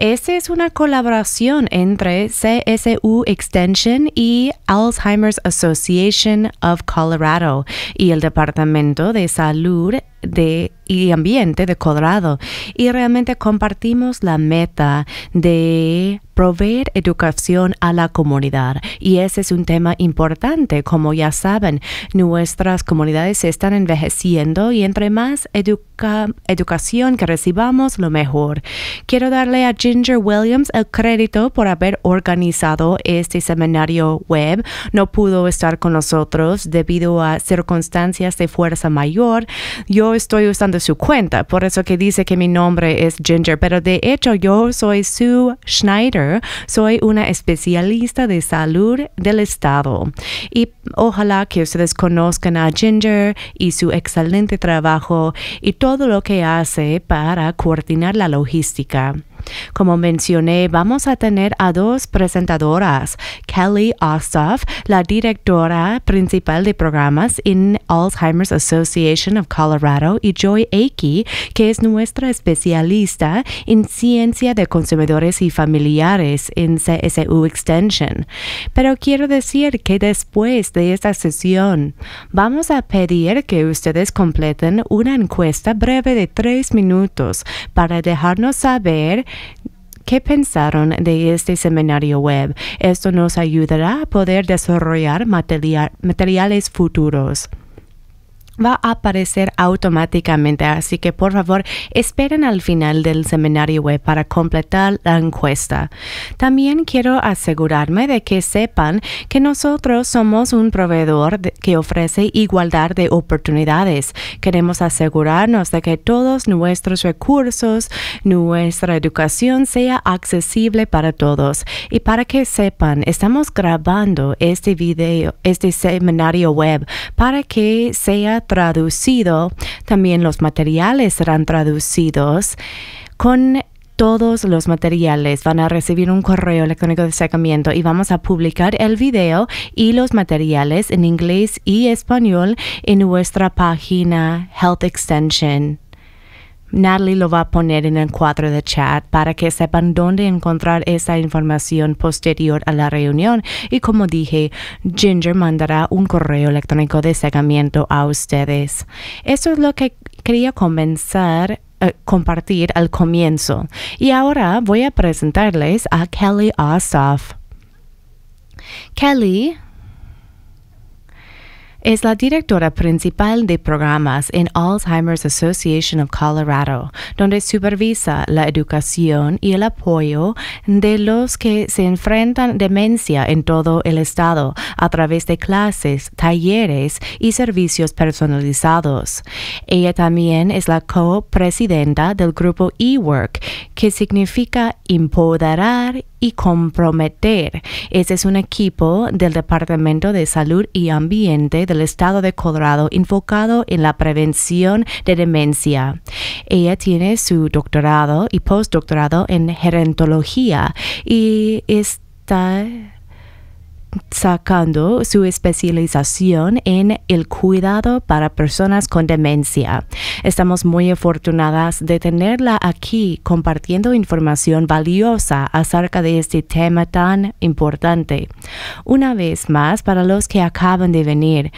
Esa es una colaboración entre CSU Extension y Alzheimer's Association of Colorado y el Departamento de Salud de, y ambiente de Colorado y realmente compartimos la meta de proveer educación a la comunidad y ese es un tema importante como ya saben nuestras comunidades se están envejeciendo y entre más educa educación que recibamos lo mejor quiero darle a Ginger Williams el crédito por haber organizado este seminario web no pudo estar con nosotros debido a circunstancias de fuerza mayor yo estoy usando su cuenta, por eso que dice que mi nombre es Ginger, pero de hecho yo soy Sue Schneider, soy una especialista de salud del estado y ojalá que ustedes conozcan a Ginger y su excelente trabajo y todo lo que hace para coordinar la logística. Como mencioné, vamos a tener a dos presentadoras, Kelly Ostoff, la directora principal de programas en Alzheimer's Association of Colorado, y Joy Aiki, que es nuestra especialista en ciencia de consumidores y familiares en CSU Extension. Pero quiero decir que después de esta sesión, vamos a pedir que ustedes completen una encuesta breve de tres minutos para dejarnos saber ¿Qué pensaron de este seminario web? Esto nos ayudará a poder desarrollar materiales futuros va a aparecer automáticamente, así que por favor esperen al final del seminario web para completar la encuesta. También quiero asegurarme de que sepan que nosotros somos un proveedor que ofrece igualdad de oportunidades. Queremos asegurarnos de que todos nuestros recursos, nuestra educación sea accesible para todos. Y para que sepan, estamos grabando este video, este seminario web para que sea traducido, también los materiales serán traducidos con todos los materiales van a recibir un correo electrónico de sacamiento y vamos a publicar el video y los materiales en inglés y español en nuestra página Health Extension. Natalie lo va a poner en el cuadro de chat para que sepan dónde encontrar esa información posterior a la reunión. Y como dije, Ginger mandará un correo electrónico de seguimiento a ustedes. Eso es lo que quería comenzar eh, compartir al comienzo. Y ahora voy a presentarles a Kelly Ossoff. Kelly es la directora principal de programas en Alzheimer's Association of Colorado, donde supervisa la educación y el apoyo de los que se enfrentan demencia en todo el estado a través de clases, talleres y servicios personalizados. Ella también es la co del grupo eWork, que significa empoderar y comprometer. ese es un equipo del Departamento de Salud y Ambiente del Estado de Colorado enfocado en la prevención de demencia. Ella tiene su doctorado y postdoctorado en gerontología y está sacando su especialización en el cuidado para personas con demencia. Estamos muy afortunadas de tenerla aquí compartiendo información valiosa acerca de este tema tan importante. Una vez más, para los que acaban de venir,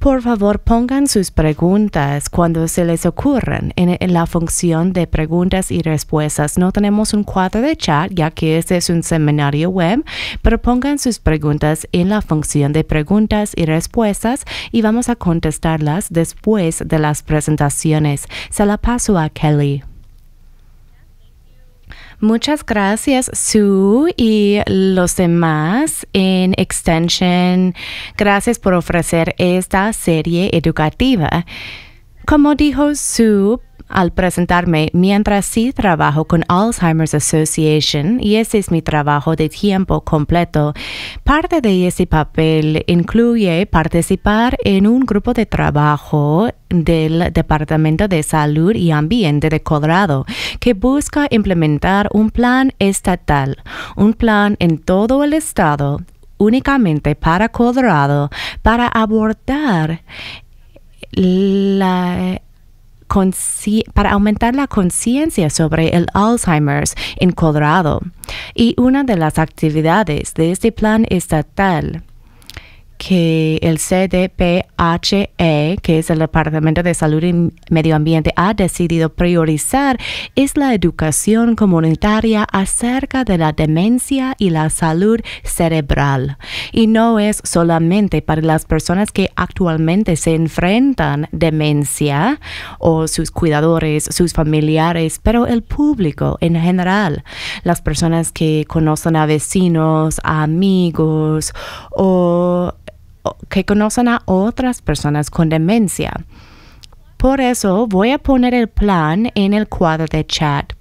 por favor, pongan sus preguntas cuando se les ocurran en, la función de preguntas y respuestas. No tenemos un cuadro de chat, ya que este es un seminario web, pero pongan sus preguntas en la función de preguntas y respuestas y vamos a contestarlas después de las presentaciones. Se la paso a Kelly. Muchas gracias, Sue y los demás en Extension. Gracias por ofrecer esta serie educativa. Como dijo Sue al presentarme, mientras sí trabajo con Alzheimer's Association y ese es mi trabajo de tiempo completo, parte de ese papel incluye participar en un grupo de trabajo del Departamento de Salud y Ambiente de Colorado que busca implementar un plan estatal, un plan en todo el estado únicamente para Colorado para abordar la para aumentar la conciencia sobre el Alzheimer's en Colorado. Y una de las actividades de este plan estatal que el CDPHE, que es el Departamento de Salud y Medio Ambiente, ha decidido priorizar es la educación comunitaria acerca de la demencia y la salud cerebral. Y no es solamente para las personas que actualmente se enfrentan demencia o sus cuidadores, sus familiares, pero el público en general, las personas que conocen a vecinos, amigos o que conocen a otras personas con demencia. Por eso voy a poner el plan en el cuadro de chat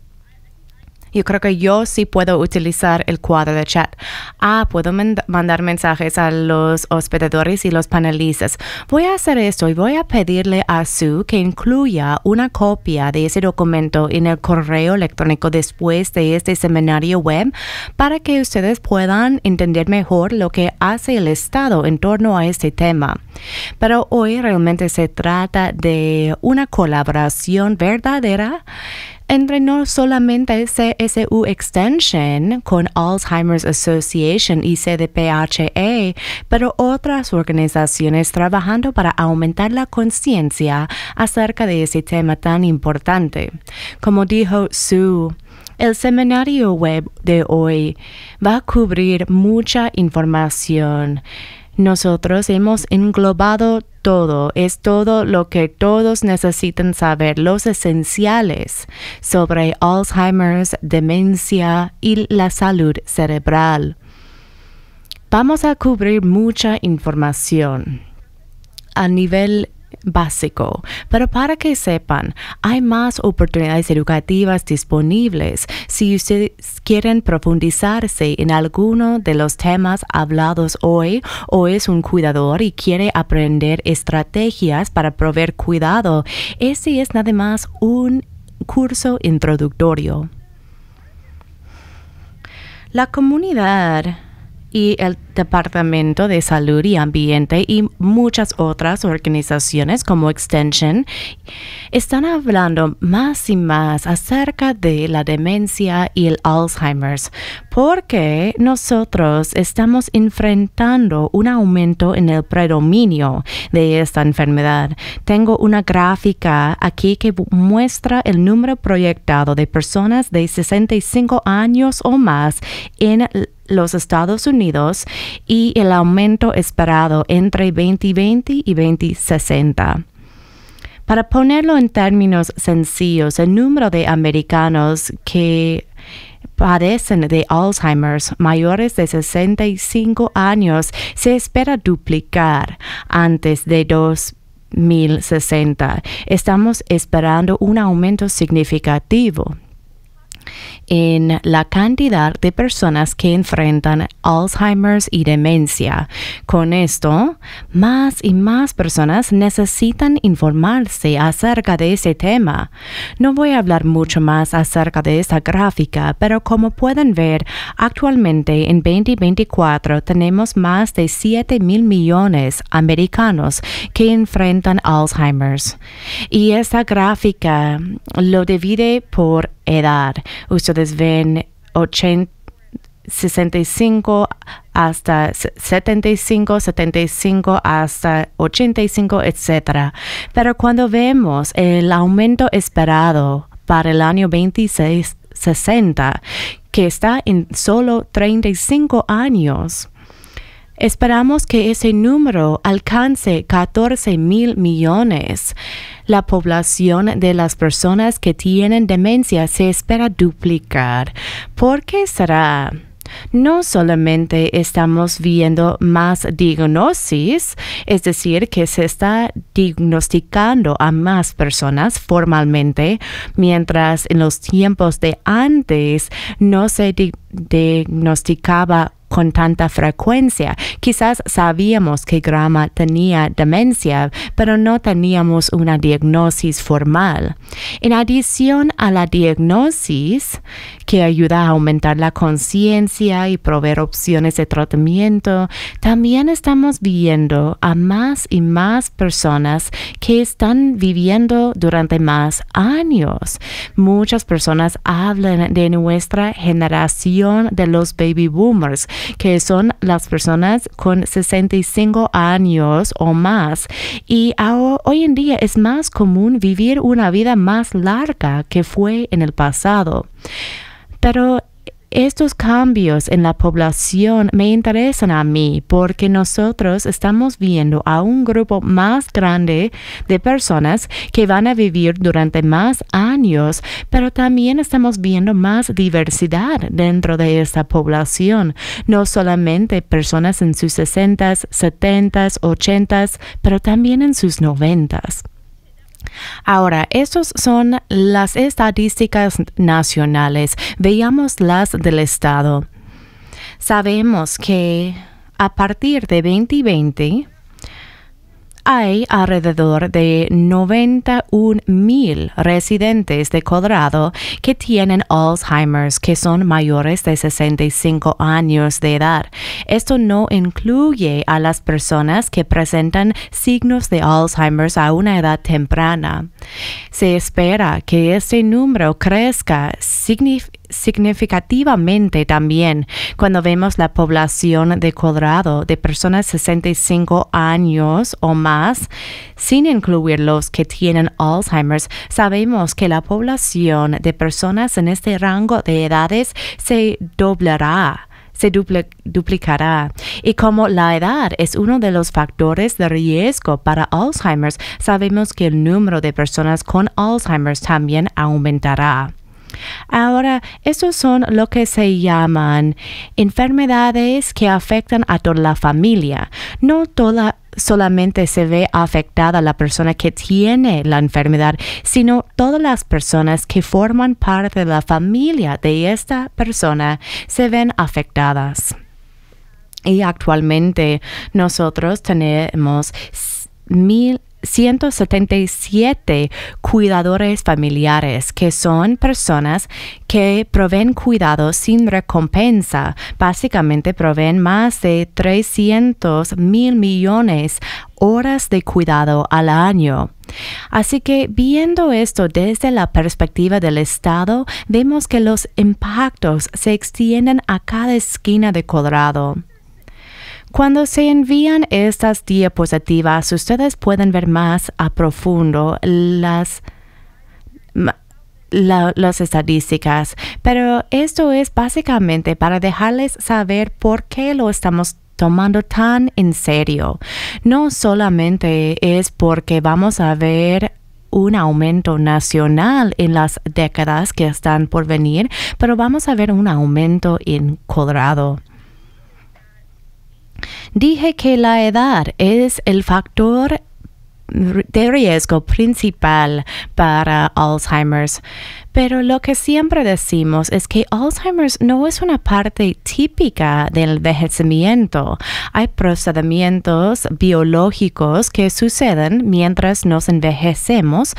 yo creo que yo sí puedo utilizar el cuadro de chat. Ah, puedo mandar mensajes a los hospedadores y los panelistas. Voy a hacer esto y voy a pedirle a Sue que incluya una copia de ese documento en el correo electrónico después de este seminario web para que ustedes puedan entender mejor lo que hace el Estado en torno a este tema. Pero hoy realmente se trata de una colaboración verdadera entrenó solamente CSU Extension con Alzheimer's Association y CDPHE, pero otras organizaciones trabajando para aumentar la conciencia acerca de ese tema tan importante. Como dijo Sue, el seminario web de hoy va a cubrir mucha información nosotros hemos englobado todo, es todo lo que todos necesitan saber, los esenciales sobre Alzheimer's, demencia y la salud cerebral. Vamos a cubrir mucha información. A nivel básico, pero para que sepan, hay más oportunidades educativas disponibles si ustedes quieren profundizarse en alguno de los temas hablados hoy o es un cuidador y quiere aprender estrategias para proveer cuidado. Ese es nada más un curso introductorio. La comunidad y el Departamento de Salud y Ambiente y muchas otras organizaciones como Extension están hablando más y más acerca de la demencia y el Alzheimer's porque nosotros estamos enfrentando un aumento en el predominio de esta enfermedad. Tengo una gráfica aquí que muestra el número proyectado de personas de 65 años o más en los Estados Unidos y el aumento esperado entre 2020 y 2060. Para ponerlo en términos sencillos, el número de americanos que padecen de Alzheimer mayores de 65 años se espera duplicar antes de 2060. Estamos esperando un aumento significativo en la cantidad de personas que enfrentan Alzheimer's y demencia. Con esto, más y más personas necesitan informarse acerca de ese tema. No voy a hablar mucho más acerca de esta gráfica, pero como pueden ver, actualmente en 2024 tenemos más de 7 mil millones americanos que enfrentan Alzheimer's. Y esta gráfica lo divide por edad. Ustedes ven 65 hasta 75, 75 hasta 85, etc. Pero cuando vemos el aumento esperado para el año 26, 60, que está en solo 35 años, Esperamos que ese número alcance 14 mil millones. La población de las personas que tienen demencia se espera duplicar. ¿Por qué será? no solamente estamos viendo más diagnosis, es decir, que se está diagnosticando a más personas formalmente, mientras en los tiempos de antes no se diagnosticaba con tanta frecuencia. Quizás sabíamos que Grama tenía demencia, pero no teníamos una diagnosis formal. En adición a la diagnosis, que ayuda a aumentar la conciencia y proveer opciones de tratamiento, también estamos viendo a más y más personas que están viviendo durante más años. Muchas personas hablan de nuestra generación de los baby boomers, que son las personas con 65 años o más. Y hoy en día es más común vivir una vida más larga que fue en el pasado. Pero estos cambios en la población me interesan a mí porque nosotros estamos viendo a un grupo más grande de personas que van a vivir durante más años, pero también estamos viendo más diversidad dentro de esta población, no solamente personas en sus 60s, 70s, 80s, pero también en sus 90s. Ahora, estas son las estadísticas nacionales. Veamos las del Estado. Sabemos que a partir de 2020, hay alrededor de 91 mil residentes de Colorado que tienen Alzheimer's, que son mayores de 65 años de edad. Esto no incluye a las personas que presentan signos de Alzheimer's a una edad temprana. Se espera que este número crezca significativamente significativamente también cuando vemos la población de cuadrado de personas 65 años o más, sin incluir los que tienen Alzheimer's, sabemos que la población de personas en este rango de edades se doblará se duplicará. Y como la edad es uno de los factores de riesgo para Alzheimer's, sabemos que el número de personas con Alzheimer's también aumentará. Ahora, estos son lo que se llaman enfermedades que afectan a toda la familia. No toda solamente se ve afectada la persona que tiene la enfermedad, sino todas las personas que forman parte de la familia de esta persona se ven afectadas. Y actualmente nosotros tenemos mil 177 cuidadores familiares, que son personas que proveen cuidado sin recompensa. Básicamente proveen más de 300 mil millones horas de cuidado al año. Así que viendo esto desde la perspectiva del Estado, vemos que los impactos se extienden a cada esquina de Colorado. Cuando se envían estas diapositivas, ustedes pueden ver más a profundo las, las estadísticas, pero esto es básicamente para dejarles saber por qué lo estamos tomando tan en serio. No solamente es porque vamos a ver un aumento nacional en las décadas que están por venir, pero vamos a ver un aumento en Colorado. Dije que la edad es el factor de riesgo principal para Alzheimer's. Pero lo que siempre decimos es que Alzheimer's no es una parte típica del envejecimiento. Hay procedimientos biológicos que suceden mientras nos envejecemos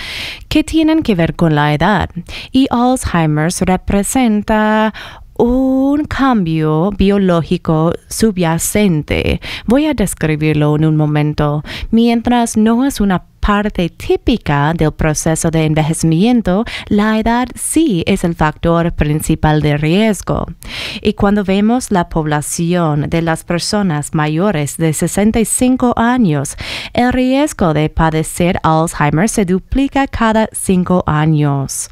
que tienen que ver con la edad. Y Alzheimer's representa un cambio biológico subyacente. Voy a describirlo en un momento. Mientras no es una parte típica del proceso de envejecimiento, la edad sí es el factor principal de riesgo. Y cuando vemos la población de las personas mayores de 65 años, el riesgo de padecer Alzheimer se duplica cada cinco años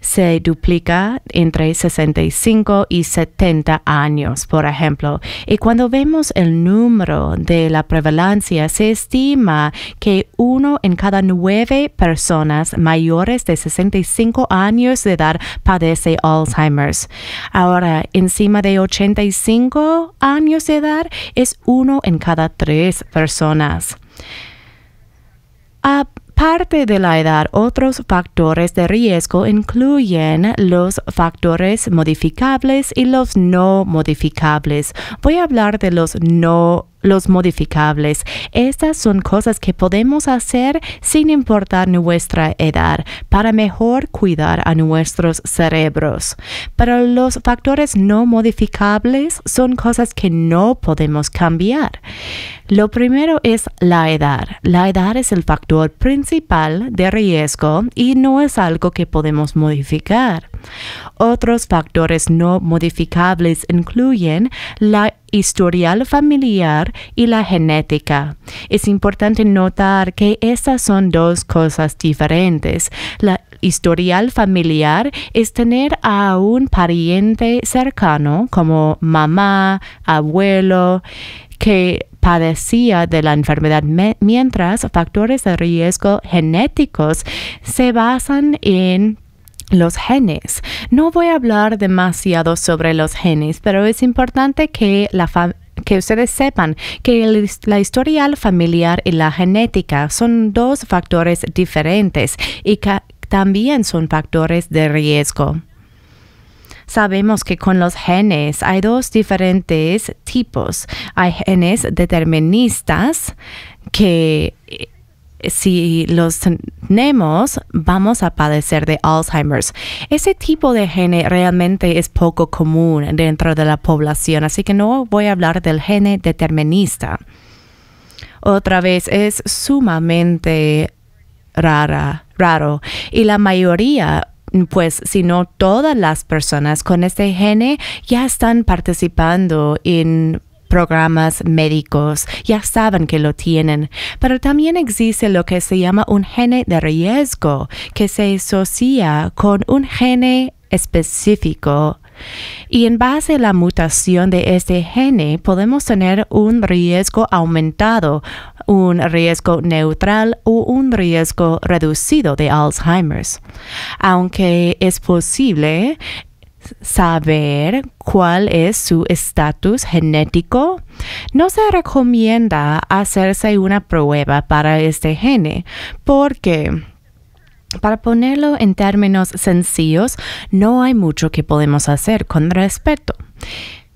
se duplica entre 65 y 70 años, por ejemplo. Y cuando vemos el número de la prevalencia, se estima que uno en cada nueve personas mayores de 65 años de edad padece Alzheimer's. Ahora, encima de 85 años de edad, es uno en cada tres personas. Ah, parte de la edad, otros factores de riesgo incluyen los factores modificables y los no modificables. Voy a hablar de los no los modificables. Estas son cosas que podemos hacer sin importar nuestra edad para mejor cuidar a nuestros cerebros. Pero los factores no modificables son cosas que no podemos cambiar. Lo primero es la edad. La edad es el factor principal de riesgo y no es algo que podemos modificar. Otros factores no modificables incluyen la historial familiar y la genética. Es importante notar que estas son dos cosas diferentes. La historial familiar es tener a un pariente cercano como mamá, abuelo, que padecía de la enfermedad, mientras factores de riesgo genéticos se basan en los genes. No voy a hablar demasiado sobre los genes, pero es importante que la que ustedes sepan que la historial familiar y la genética son dos factores diferentes y que también son factores de riesgo. Sabemos que con los genes hay dos diferentes tipos. Hay genes deterministas que si los tenemos, vamos a padecer de Alzheimer's. Ese tipo de gene realmente es poco común dentro de la población, así que no voy a hablar del gene determinista. Otra vez, es sumamente rara, raro. Y la mayoría pues si no todas las personas con este gene ya están participando en programas médicos, ya saben que lo tienen, pero también existe lo que se llama un gene de riesgo que se asocia con un gene específico y en base a la mutación de este gene podemos tener un riesgo aumentado, un riesgo neutral o un riesgo reducido de Alzheimer's. Aunque es posible saber cuál es su estatus genético, no se recomienda hacerse una prueba para este gene porque para ponerlo en términos sencillos, no hay mucho que podemos hacer con respecto.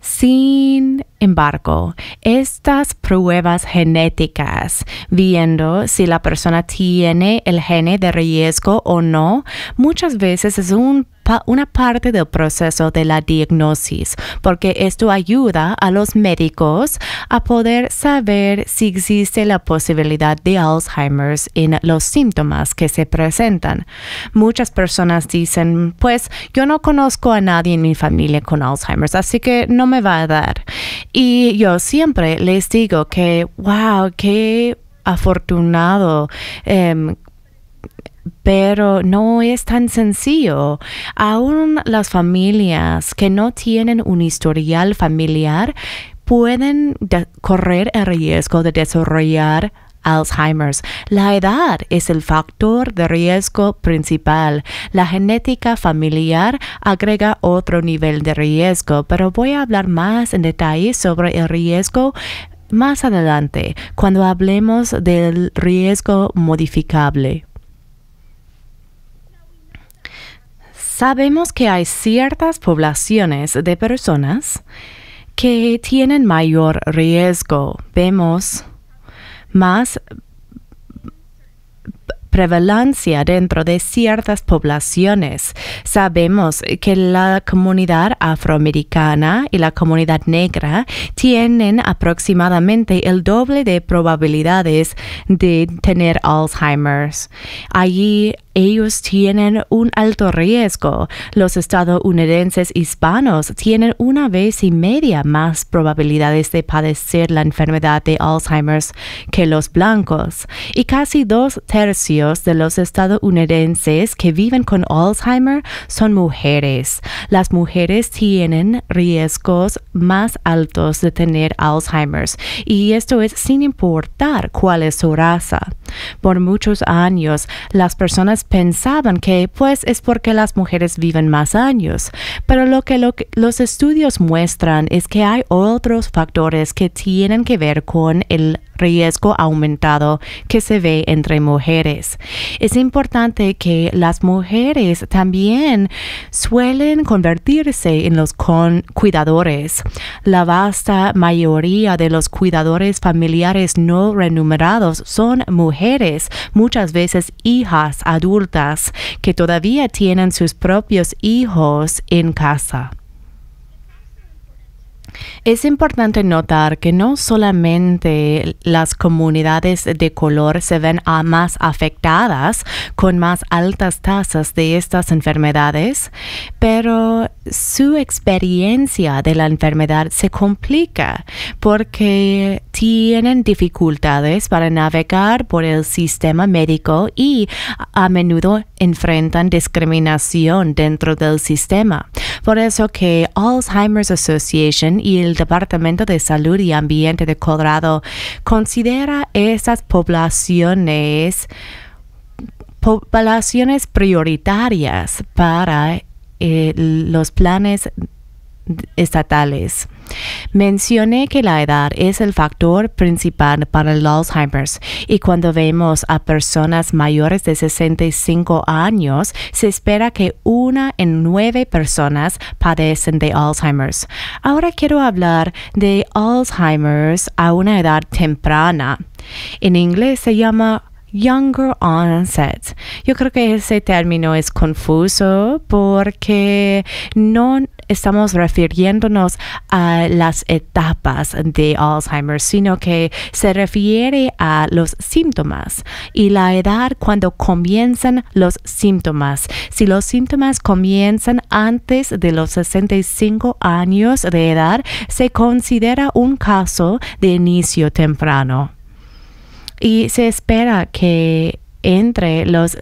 Sin embargo, estas pruebas genéticas, viendo si la persona tiene el gene de riesgo o no, muchas veces es un una parte del proceso de la diagnosis, porque esto ayuda a los médicos a poder saber si existe la posibilidad de Alzheimer's en los síntomas que se presentan. Muchas personas dicen, pues yo no conozco a nadie en mi familia con Alzheimer's, así que no me va a dar. Y yo siempre les digo que, wow, qué afortunado. Em, pero no es tan sencillo. Aún las familias que no tienen un historial familiar pueden correr el riesgo de desarrollar Alzheimer's. La edad es el factor de riesgo principal. La genética familiar agrega otro nivel de riesgo, pero voy a hablar más en detalle sobre el riesgo más adelante, cuando hablemos del riesgo modificable. sabemos que hay ciertas poblaciones de personas que tienen mayor riesgo. Vemos más prevalencia dentro de ciertas poblaciones. Sabemos que la comunidad afroamericana y la comunidad negra tienen aproximadamente el doble de probabilidades de tener Alzheimer's. Allí ellos tienen un alto riesgo. Los estadounidenses hispanos tienen una vez y media más probabilidades de padecer la enfermedad de Alzheimer's que los blancos y casi dos tercios de los estadounidenses que viven con Alzheimer son mujeres. Las mujeres tienen riesgos más altos de tener Alzheimer y esto es sin importar cuál es su raza. Por muchos años, las personas pensaban que pues es porque las mujeres viven más años, pero lo que los estudios muestran es que hay otros factores que tienen que ver con el riesgo aumentado que se ve entre mujeres. Es importante que las mujeres también suelen convertirse en los con cuidadores. La vasta mayoría de los cuidadores familiares no renumerados son mujeres, muchas veces hijas adultas, que todavía tienen sus propios hijos en casa. Es importante notar que no solamente las comunidades de color se ven a más afectadas con más altas tasas de estas enfermedades, pero su experiencia de la enfermedad se complica porque tienen dificultades para navegar por el sistema médico y a menudo enfrentan discriminación dentro del sistema. Por eso que Alzheimer's Association y el Departamento de Salud y Ambiente de Colorado considera esas poblaciones poblaciones prioritarias para eh, los planes estatales. Mencioné que la edad es el factor principal para el Alzheimer y cuando vemos a personas mayores de 65 años, se espera que una en nueve personas padecen de Alzheimer. Ahora quiero hablar de Alzheimer a una edad temprana. En inglés se llama younger onset. Yo creo que ese término es confuso porque no estamos refiriéndonos a las etapas de Alzheimer, sino que se refiere a los síntomas y la edad cuando comienzan los síntomas. Si los síntomas comienzan antes de los 65 años de edad, se considera un caso de inicio temprano y se espera que entre los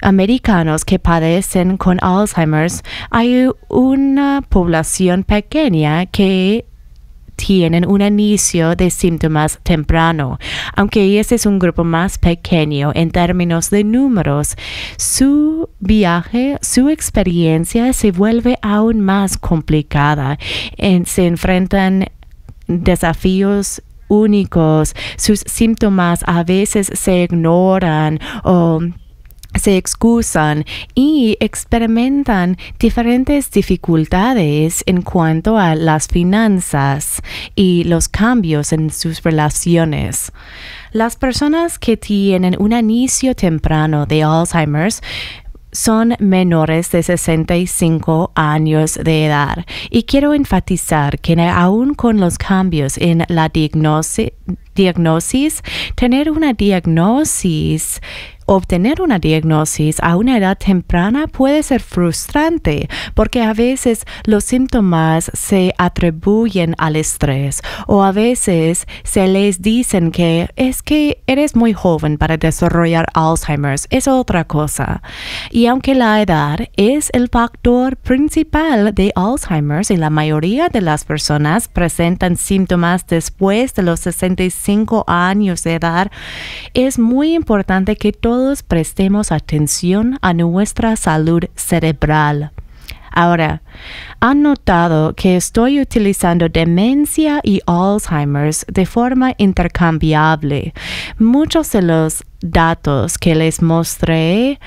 americanos que padecen con Alzheimer's hay una población pequeña que tienen un inicio de síntomas temprano. Aunque ese es un grupo más pequeño en términos de números, su viaje, su experiencia se vuelve aún más complicada. se enfrentan desafíos únicos, sus síntomas a veces se ignoran o se excusan y experimentan diferentes dificultades en cuanto a las finanzas y los cambios en sus relaciones. Las personas que tienen un inicio temprano de Alzheimer's son menores de 65 años de edad. Y quiero enfatizar que aún con los cambios en la diagnosis, diagnosis tener una diagnosis Obtener una diagnosis a una edad temprana puede ser frustrante porque a veces los síntomas se atribuyen al estrés o a veces se les dicen que es que eres muy joven para desarrollar Alzheimer's, es otra cosa. Y aunque la edad es el factor principal de Alzheimer's y la mayoría de las personas presentan síntomas después de los 65 años de edad, es muy importante que todos todos prestemos atención a nuestra salud cerebral. Ahora, ¿han notado que estoy utilizando demencia y Alzheimer's de forma intercambiable? Muchos de los datos que les mostré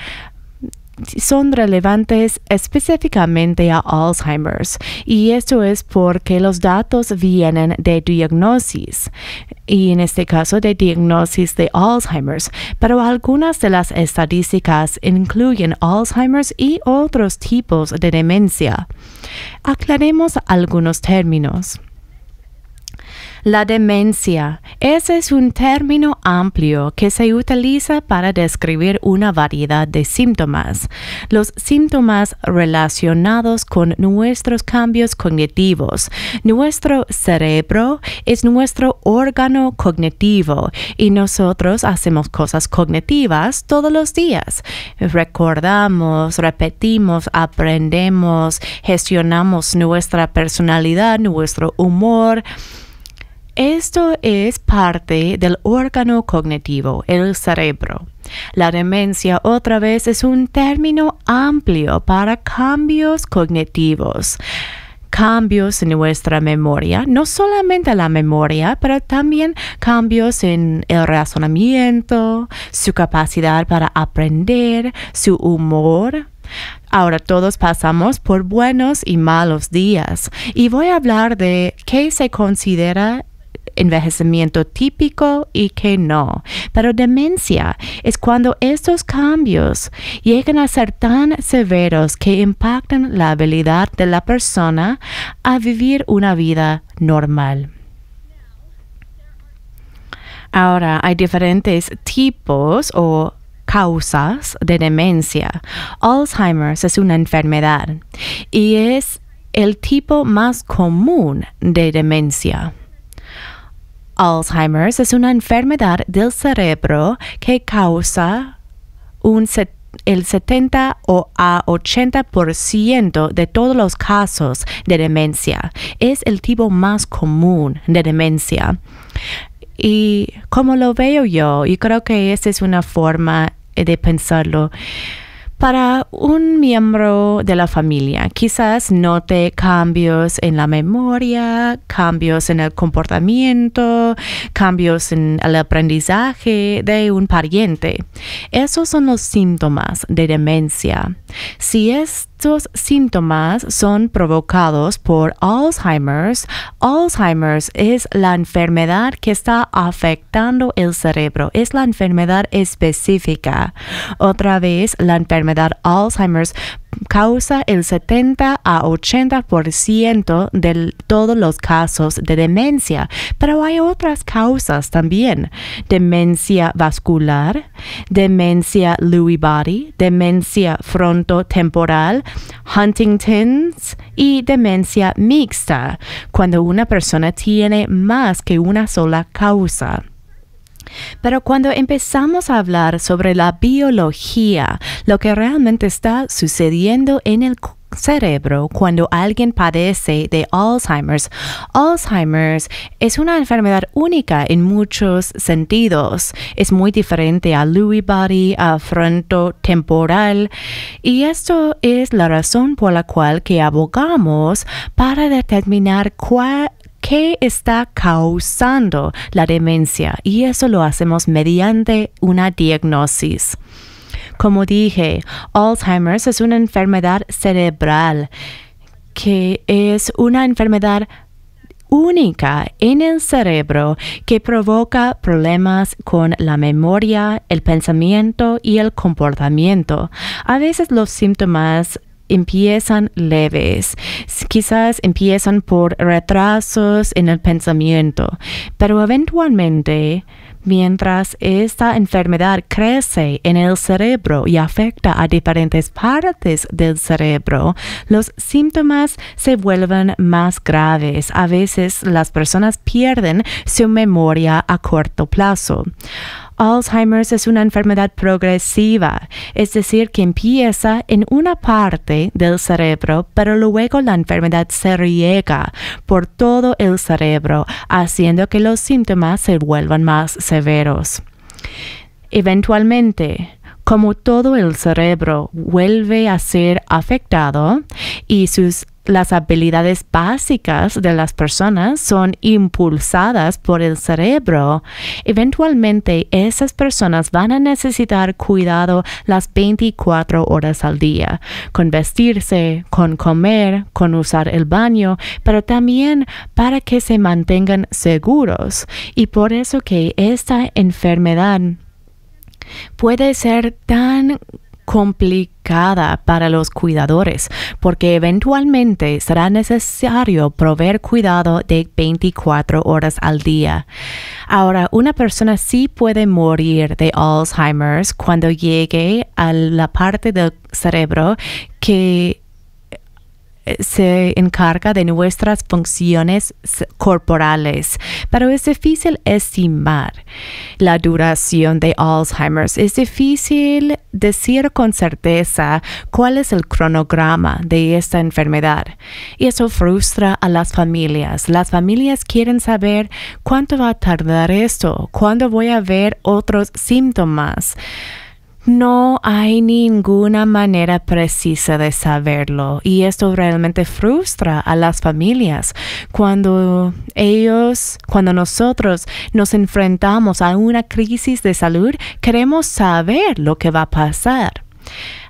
son relevantes específicamente a Alzheimer's y esto es porque los datos vienen de diagnosis y en este caso de diagnosis de Alzheimer's, pero algunas de las estadísticas incluyen Alzheimer's y otros tipos de demencia. Aclaremos algunos términos. La demencia. Ese es un término amplio que se utiliza para describir una variedad de síntomas. Los síntomas relacionados con nuestros cambios cognitivos. Nuestro cerebro es nuestro órgano cognitivo y nosotros hacemos cosas cognitivas todos los días. Recordamos, repetimos, aprendemos, gestionamos nuestra personalidad, nuestro humor esto es parte del órgano cognitivo, el cerebro. La demencia otra vez es un término amplio para cambios cognitivos. Cambios en nuestra memoria, no solamente la memoria, pero también cambios en el razonamiento, su capacidad para aprender, su humor, Ahora todos pasamos por buenos y malos días y voy a hablar de qué se considera envejecimiento típico y que no. Pero demencia es cuando estos cambios llegan a ser tan severos que impactan la habilidad de la persona a vivir una vida normal. Ahora, hay diferentes tipos o causas de demencia. Alzheimer's es una enfermedad y es el tipo más común de demencia. Alzheimer's es una enfermedad del cerebro que causa el 70 a 80% de todos los casos de demencia. Es el tipo más común de demencia. Y como lo veo yo, y creo que esa es una forma de pensarlo, para un miembro de la familia, quizás note cambios en la memoria, cambios en el comportamiento, cambios en el aprendizaje de un pariente. Esos son los síntomas de demencia. Si es estos síntomas son provocados por Alzheimer's. Alzheimer's es la enfermedad que está afectando el cerebro, es la enfermedad específica. Otra vez, la enfermedad Alzheimer's causa el 70 a 80% de todos los casos de demencia, pero hay otras causas también. Demencia vascular, demencia Lewy body, demencia frontotemporal, Huntington's y demencia mixta, cuando una persona tiene más que una sola causa. Pero cuando empezamos a hablar sobre la biología, lo que realmente está sucediendo en el cerebro cuando alguien padece de Alzheimer's. Alzheimer's es una enfermedad única en muchos sentidos. Es muy diferente a Lewy body, a frontotemporal, y esto es la razón por la cual que abogamos para determinar qué está causando la demencia y eso lo hacemos mediante una diagnosis. Como dije, Alzheimer's es una enfermedad cerebral que es una enfermedad única en el cerebro que provoca problemas con la memoria, el pensamiento y el comportamiento. A veces los síntomas empiezan leves, quizás empiezan por retrasos en el pensamiento, pero eventualmente Mientras esta enfermedad crece en el cerebro y afecta a diferentes partes del cerebro, los síntomas se vuelven más graves. A veces las personas pierden su memoria a corto plazo. Alzheimer's es una enfermedad progresiva, es decir, que empieza en una parte del cerebro, pero luego la enfermedad se riega por todo el cerebro, haciendo que los síntomas se vuelvan más severos. Eventualmente, como todo el cerebro vuelve a ser afectado y sus las habilidades básicas de las personas son impulsadas por el cerebro, eventualmente esas personas van a necesitar cuidado las 24 horas al día, con vestirse, con comer, con usar el baño, pero también para que se mantengan seguros. Y por eso que esta enfermedad puede ser tan complicada para los cuidadores porque eventualmente será necesario proveer cuidado de 24 horas al día. Ahora, una persona sí puede morir de Alzheimer's cuando llegue a la parte del cerebro que se encarga de nuestras funciones corporales, pero es difícil estimar la duración de Alzheimer's. Es difícil decir con certeza cuál es el cronograma de esta enfermedad. Y eso frustra a las familias. Las familias quieren saber cuánto va a tardar esto, cuándo voy a ver otros síntomas. No hay ninguna manera precisa de saberlo y esto realmente frustra a las familias cuando ellos, cuando nosotros nos enfrentamos a una crisis de salud, queremos saber lo que va a pasar.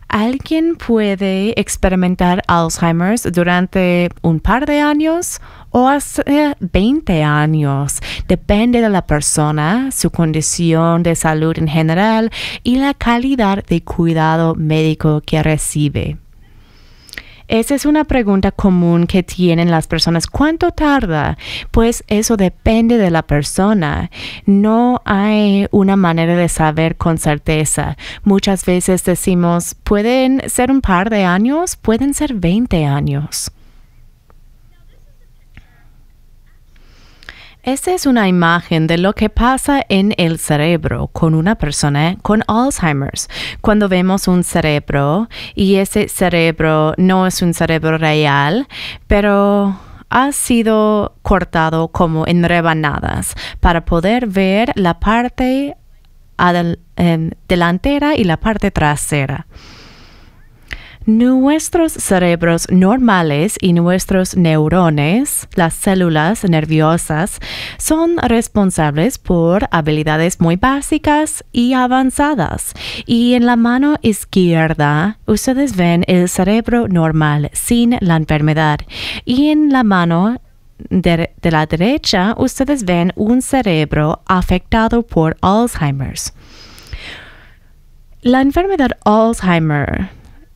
¿Alguien puede experimentar alzheimer durante un par de años o hace 20 años. Depende de la persona, su condición de salud en general y la calidad de cuidado médico que recibe. Esa es una pregunta común que tienen las personas. ¿Cuánto tarda? Pues eso depende de la persona. No hay una manera de saber con certeza. Muchas veces decimos, pueden ser un par de años, pueden ser 20 años. Esta es una imagen de lo que pasa en el cerebro con una persona con Alzheimer's. Cuando vemos un cerebro y ese cerebro no es un cerebro real, pero ha sido cortado como en rebanadas para poder ver la parte delantera y la parte trasera. Nuestros cerebros normales y nuestros neurones, las células nerviosas, son responsables por habilidades muy básicas y avanzadas. Y en la mano izquierda, ustedes ven el cerebro normal sin la enfermedad. Y en la mano de, la derecha, ustedes ven un cerebro afectado por Alzheimer's. La enfermedad Alzheimer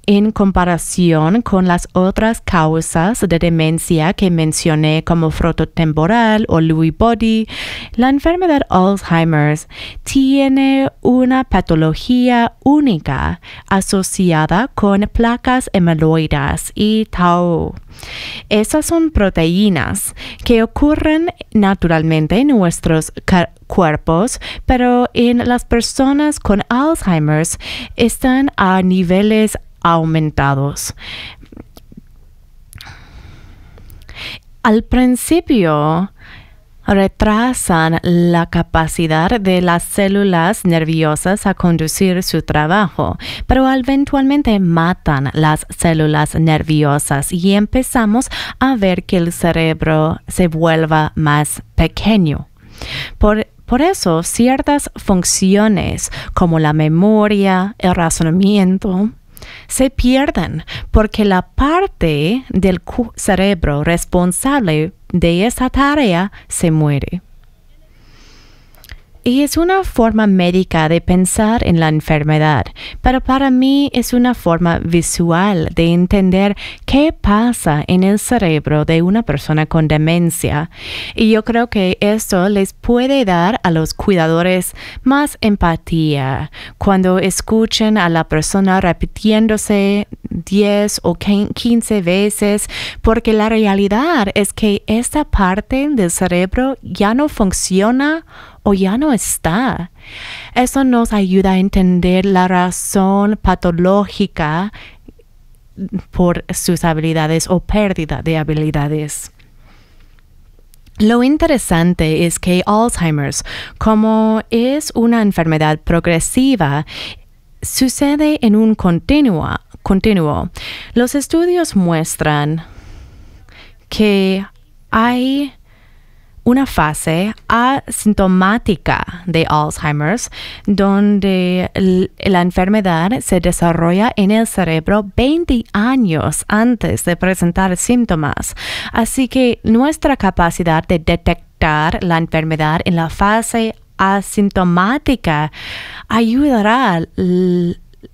en comparación con las otras causas de demencia que mencioné como frototemporal o Lewy body, la enfermedad Alzheimer tiene una patología única asociada con placas hemoloidas y tau. Esas son proteínas que ocurren naturalmente en nuestros cuerpos, pero en las personas con Alzheimer están a niveles aumentados. Al principio, retrasan la capacidad de las células nerviosas a conducir su trabajo, pero eventualmente matan las células nerviosas y empezamos a ver que el cerebro se vuelva más pequeño. Por, por eso, ciertas funciones como la memoria, el razonamiento, se pierden porque la parte del cerebro responsable de esa tarea se muere. Y es una forma médica de pensar en la enfermedad, pero para mí es una forma visual de entender qué pasa en el cerebro de una persona con demencia. Y yo creo que esto les puede dar a los cuidadores más empatía cuando escuchen a la persona repitiéndose 10 o 15 veces, porque la realidad es que esta parte del cerebro ya no funciona o ya no está. Eso nos ayuda a entender la razón patológica por sus habilidades o pérdida de habilidades. Lo interesante es que Alzheimer's, como es una enfermedad progresiva, sucede en un continuo. continuo. Los estudios muestran que hay una fase asintomática de Alzheimer's, donde la enfermedad se desarrolla en el cerebro 20 años antes de presentar síntomas. Así que nuestra capacidad de detectar la enfermedad en la fase asintomática ayudará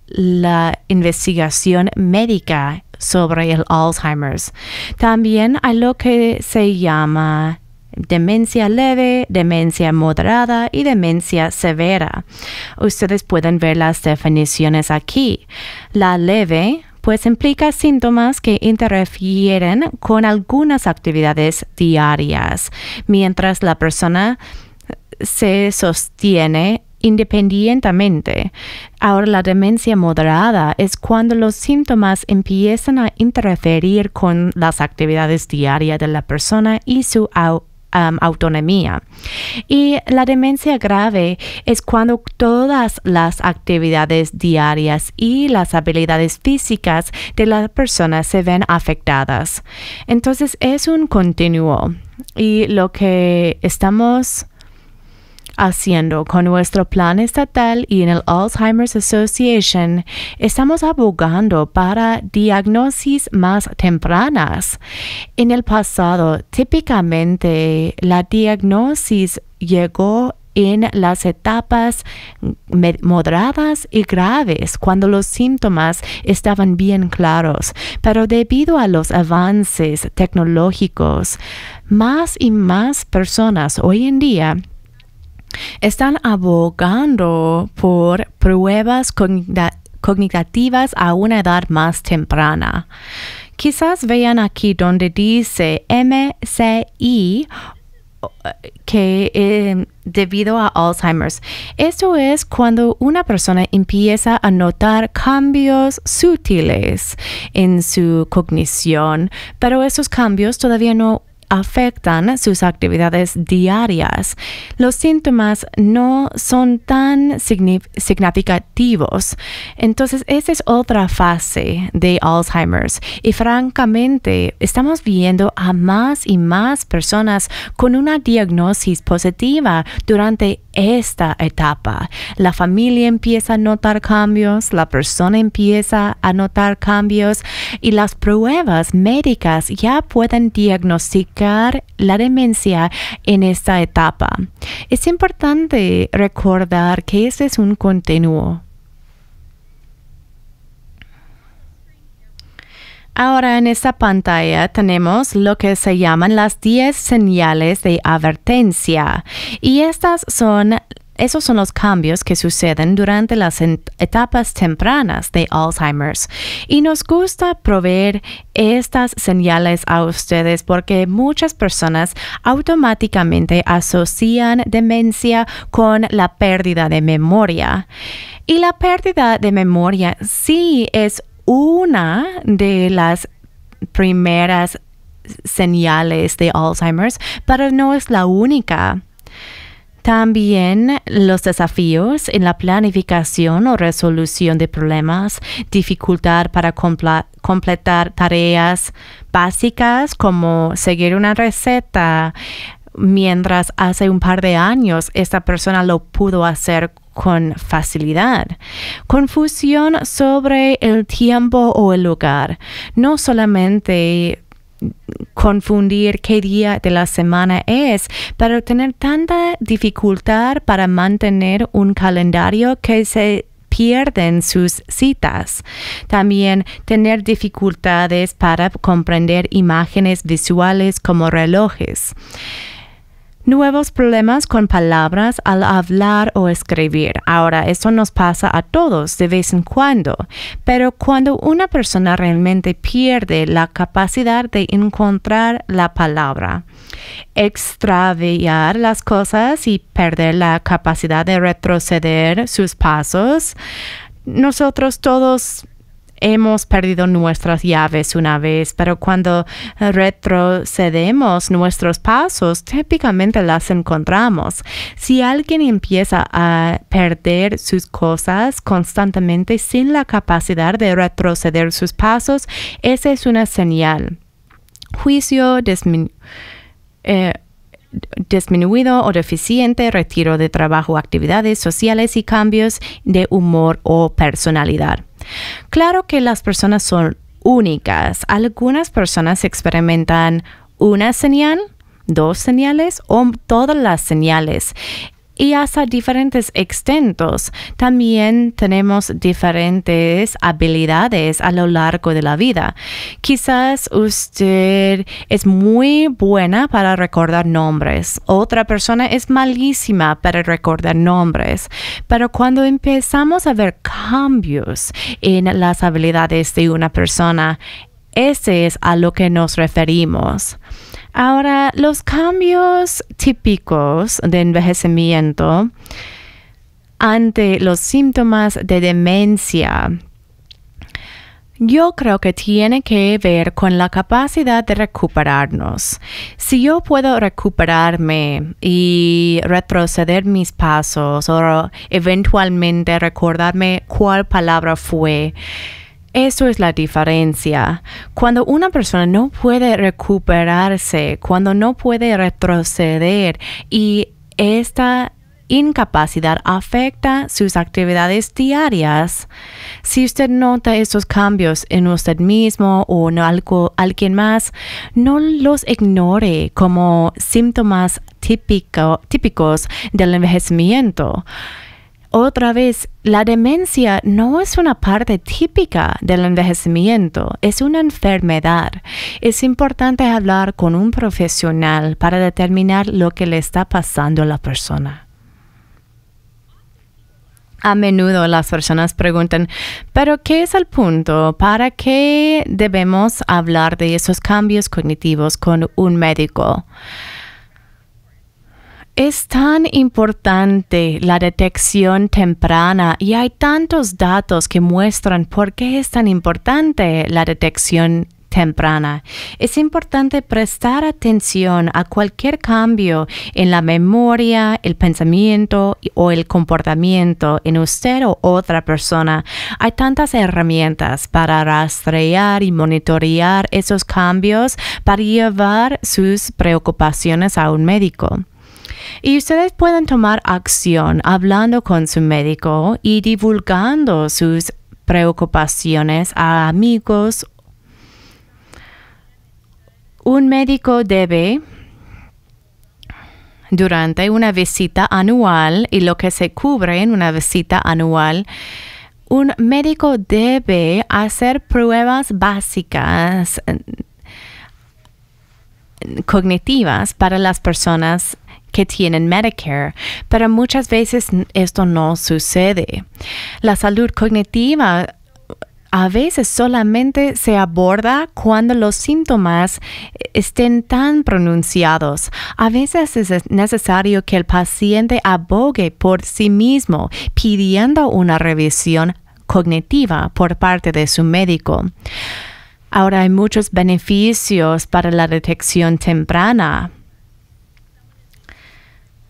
la investigación médica sobre el Alzheimer's. También hay lo que se llama demencia leve, demencia moderada y demencia severa. Ustedes pueden ver las definiciones aquí. La leve pues implica síntomas que interfieren con algunas actividades diarias, mientras la persona se sostiene independientemente. Ahora, la demencia moderada es cuando los síntomas empiezan a interferir con las actividades diarias de la persona y su autonomía. Y la demencia grave es cuando todas las actividades diarias y las habilidades físicas de la persona se ven afectadas. Entonces es un continuo y lo que estamos haciendo con nuestro plan estatal y en el Alzheimer's Association, estamos abogando para diagnosis más tempranas. En el pasado, típicamente la diagnosis llegó en las etapas moderadas y graves cuando los síntomas estaban bien claros, pero debido a los avances tecnológicos, más y más personas hoy en día están abogando por pruebas cognitivas a una edad más temprana. Quizás vean aquí donde dice MCI que eh, debido a Alzheimer's. Esto es cuando una persona empieza a notar cambios sutiles en su cognición, pero esos cambios todavía no afectan sus actividades diarias, los síntomas no son tan significativos. Entonces, esa es otra fase de Alzheimer's. Y francamente, estamos viendo a más y más personas con una diagnosis positiva durante esta etapa. La familia empieza a notar cambios, la persona empieza a notar cambios y las pruebas médicas ya pueden diagnosticar la demencia en esta etapa. Es importante recordar que este es un continuo. Ahora en esta pantalla tenemos lo que se llaman las 10 señales de advertencia y estas son esos son los cambios que suceden durante las etapas tempranas de Alzheimer's y nos gusta proveer estas señales a ustedes porque muchas personas automáticamente asocian demencia con la pérdida de memoria. Y la pérdida de memoria sí es una de las primeras señales de Alzheimer's, pero no es la única. También los desafíos en la planificación o resolución de problemas, dificultad para completar tareas básicas como seguir una receta, mientras hace un par de años esta persona lo pudo hacer con facilidad. Confusión sobre el tiempo o el lugar. No solamente confundir qué día de la semana es, pero tener tanta dificultad para mantener un calendario que se pierden sus citas. También tener dificultades para comprender imágenes visuales como relojes nuevos problemas con palabras al hablar o escribir. Ahora, eso nos pasa a todos de vez en cuando, pero cuando una persona realmente pierde la capacidad de encontrar la palabra, extraviar las cosas y perder la capacidad de retroceder sus pasos, nosotros todos hemos perdido nuestras llaves una vez, pero cuando retrocedemos nuestros pasos, típicamente las encontramos. Si alguien empieza a perder sus cosas constantemente sin la capacidad de retroceder sus pasos, esa es una señal. Juicio eh, disminuido o deficiente, retiro de trabajo, actividades sociales y cambios de humor o personalidad. Claro que las personas son únicas. Algunas personas experimentan una señal, dos señales o todas las señales y hasta diferentes extentos. También tenemos diferentes habilidades a lo largo de la vida. Quizás usted es muy buena para recordar nombres. Otra persona es malísima para recordar nombres. Pero cuando empezamos a ver cambios en las habilidades de una persona, ese es a lo que nos referimos. Ahora, los cambios típicos de envejecimiento ante los síntomas de demencia. Yo creo que tiene que ver con la capacidad de recuperarnos. Si yo puedo recuperarme y retroceder mis pasos o eventualmente recordarme cuál palabra fue, eso es la diferencia. Cuando una persona no puede recuperarse, cuando no puede retroceder y esta incapacidad afecta sus actividades diarias. Si usted nota estos cambios en usted mismo o en alguien más, no los ignore como síntomas típicos del envejecimiento otra vez, la demencia no es una parte típica del envejecimiento, es una enfermedad. Es importante hablar con un profesional para determinar lo que le está pasando a la persona. A menudo las personas preguntan, pero ¿qué es el punto? ¿Para qué debemos hablar de esos cambios cognitivos con un médico? Es tan importante la detección temprana y hay tantos datos que muestran por qué es tan importante la detección temprana. Es importante prestar atención a cualquier cambio en la memoria, el pensamiento o el comportamiento en usted o otra persona. Hay tantas herramientas para rastrear y monitorear esos cambios para llevar sus preocupaciones a un médico. Y ustedes pueden tomar acción hablando con su médico y divulgando sus preocupaciones a amigos. Un médico debe durante una visita anual y lo que se cubre en una visita anual, un médico debe hacer pruebas básicas eh, cognitivas para las personas que tienen Medicare, pero muchas veces esto no sucede. La salud cognitiva a veces solamente se aborda cuando los síntomas eh, estén tan pronunciados. A veces es necesario que el paciente abogue por sí mismo pidiendo una revisión cognitiva por parte de su médico. Ahora hay muchos beneficios para la detección temprana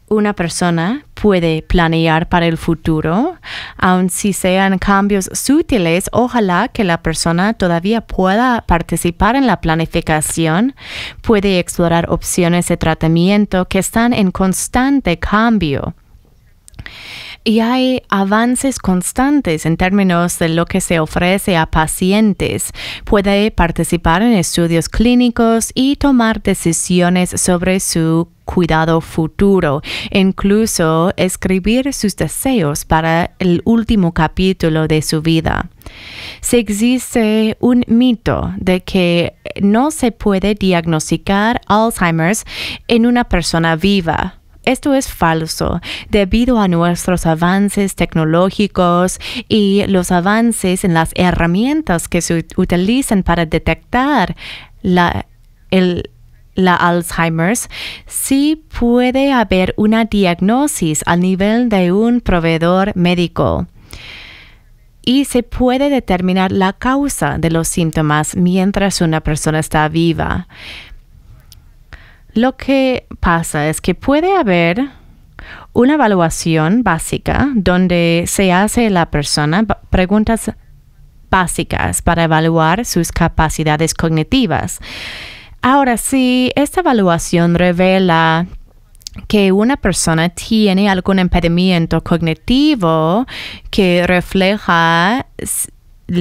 una persona puede planear para el futuro, aun si sean cambios sutiles, ojalá que la persona todavía pueda participar en la planificación, puede explorar opciones de tratamiento que están en constante cambio y hay avances constantes en términos de lo que se ofrece a pacientes. Puede participar en estudios clínicos y tomar decisiones sobre su cuidado futuro, incluso escribir sus deseos para el último capítulo de su vida. Se existe un mito de que no se puede diagnosticar Alzheimer's en una persona viva. Esto es falso debido a nuestros avances tecnológicos y los avances en las herramientas que se utilizan para detectar la, el, Alzheimer's, sí puede haber una diagnosis al nivel de un proveedor médico y se puede determinar la causa de los síntomas mientras una persona está viva. Lo que pasa es que puede haber una evaluación básica donde se hace a la persona preguntas básicas para evaluar sus capacidades cognitivas. Ahora, si esta evaluación revela que una persona tiene algún impedimento cognitivo que refleja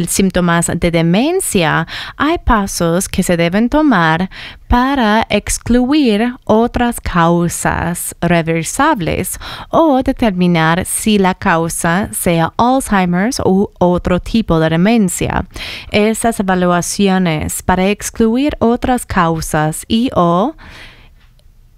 síntomas de demencia, hay pasos que se deben tomar para excluir otras causas reversibles o determinar si la causa sea Alzheimer's u otro tipo de demencia. Esas evaluaciones para excluir otras causas y o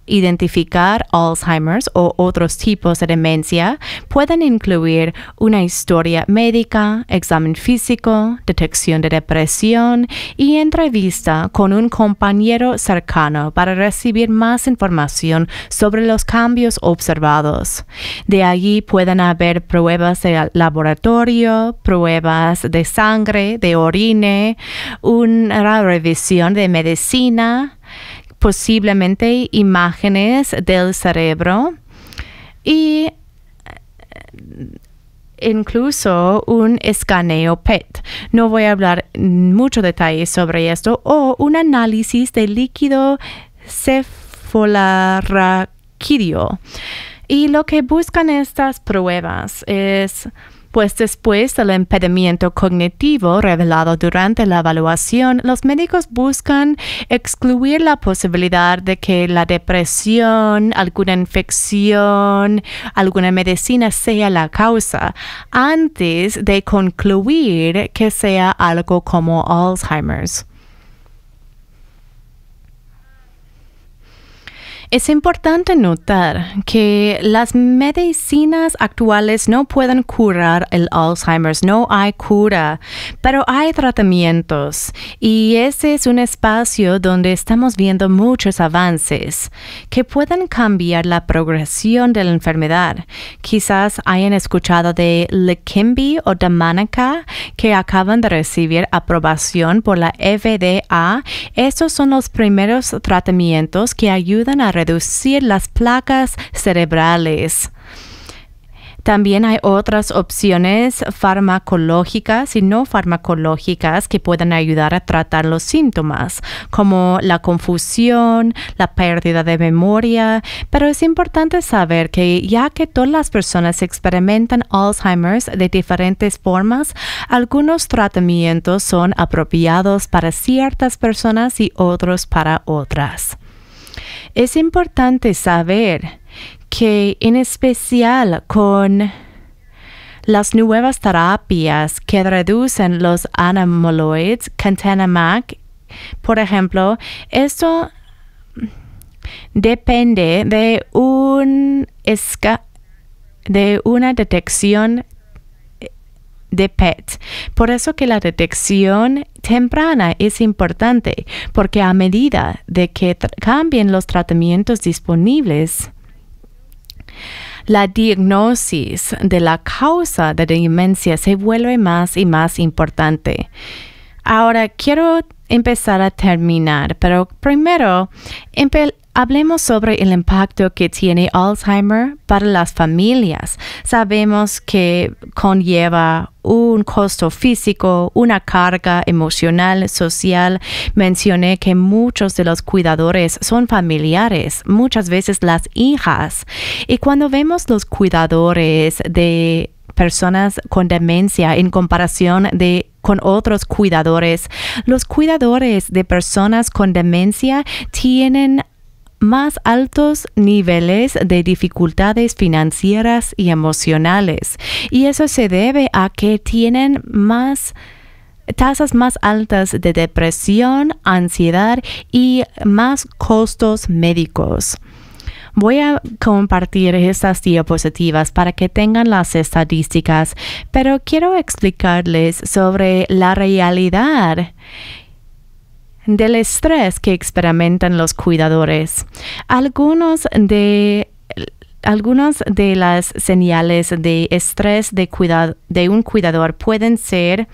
identificar Alzheimer's o otros tipos de demencia pueden incluir una historia médica, examen físico, detección de depresión y entrevista con un compañero cercano para recibir más información sobre los cambios observados. De allí pueden haber pruebas de laboratorio, pruebas de sangre, de orine, una revisión de medicina, posiblemente imágenes del cerebro y eh, incluso un escaneo PET. No voy a hablar mucho detalle sobre esto o un análisis de líquido cefalorraquídeo Y lo que buscan estas pruebas es pues después del impedimento cognitivo revelado durante la evaluación, los médicos buscan excluir la posibilidad de que la depresión, alguna infección, alguna medicina sea la causa, antes de concluir que sea algo como Alzheimer's. Es importante notar que las medicinas actuales no pueden curar el Alzheimer's, no hay cura, pero hay tratamientos y ese es un espacio donde estamos viendo muchos avances que pueden cambiar la progresión de la enfermedad. Quizás hayan escuchado de Lekimbi o Damanaka que acaban de recibir aprobación por la FDA. Estos son los primeros tratamientos que ayudan a reducir las placas cerebrales. También hay otras opciones farmacológicas y no farmacológicas que pueden ayudar a tratar los síntomas, como la confusión, la pérdida de memoria, pero es importante saber que ya que todas las personas experimentan Alzheimer's de diferentes formas, algunos tratamientos son apropiados para ciertas personas y otros para otras. Es importante saber que en especial con las nuevas terapias que reducen los anamoloides, Cantanamac, por ejemplo, esto depende de un de una detección de PET. Por eso que la detección temprana es importante, porque a medida de que cambien los tratamientos disponibles, la diagnosis de la causa de demencia se vuelve más y más importante. Ahora quiero empezar a terminar, pero primero hablemos sobre el impacto que tiene Alzheimer para las familias. Sabemos que conlleva un costo físico, una carga emocional, social. Mencioné que muchos de los cuidadores son familiares, muchas veces las hijas. Y cuando vemos los cuidadores de personas con demencia en comparación de con otros cuidadores. Los cuidadores de personas con demencia tienen más altos niveles de dificultades financieras y emocionales. Y eso se debe a que tienen más tasas más altas de depresión, ansiedad y más costos médicos. Voy a compartir estas diapositivas para que tengan las estadísticas, pero quiero explicarles sobre la realidad del estrés que experimentan los cuidadores. Algunos de algunas de las señales de estrés de, de un cuidador pueden ser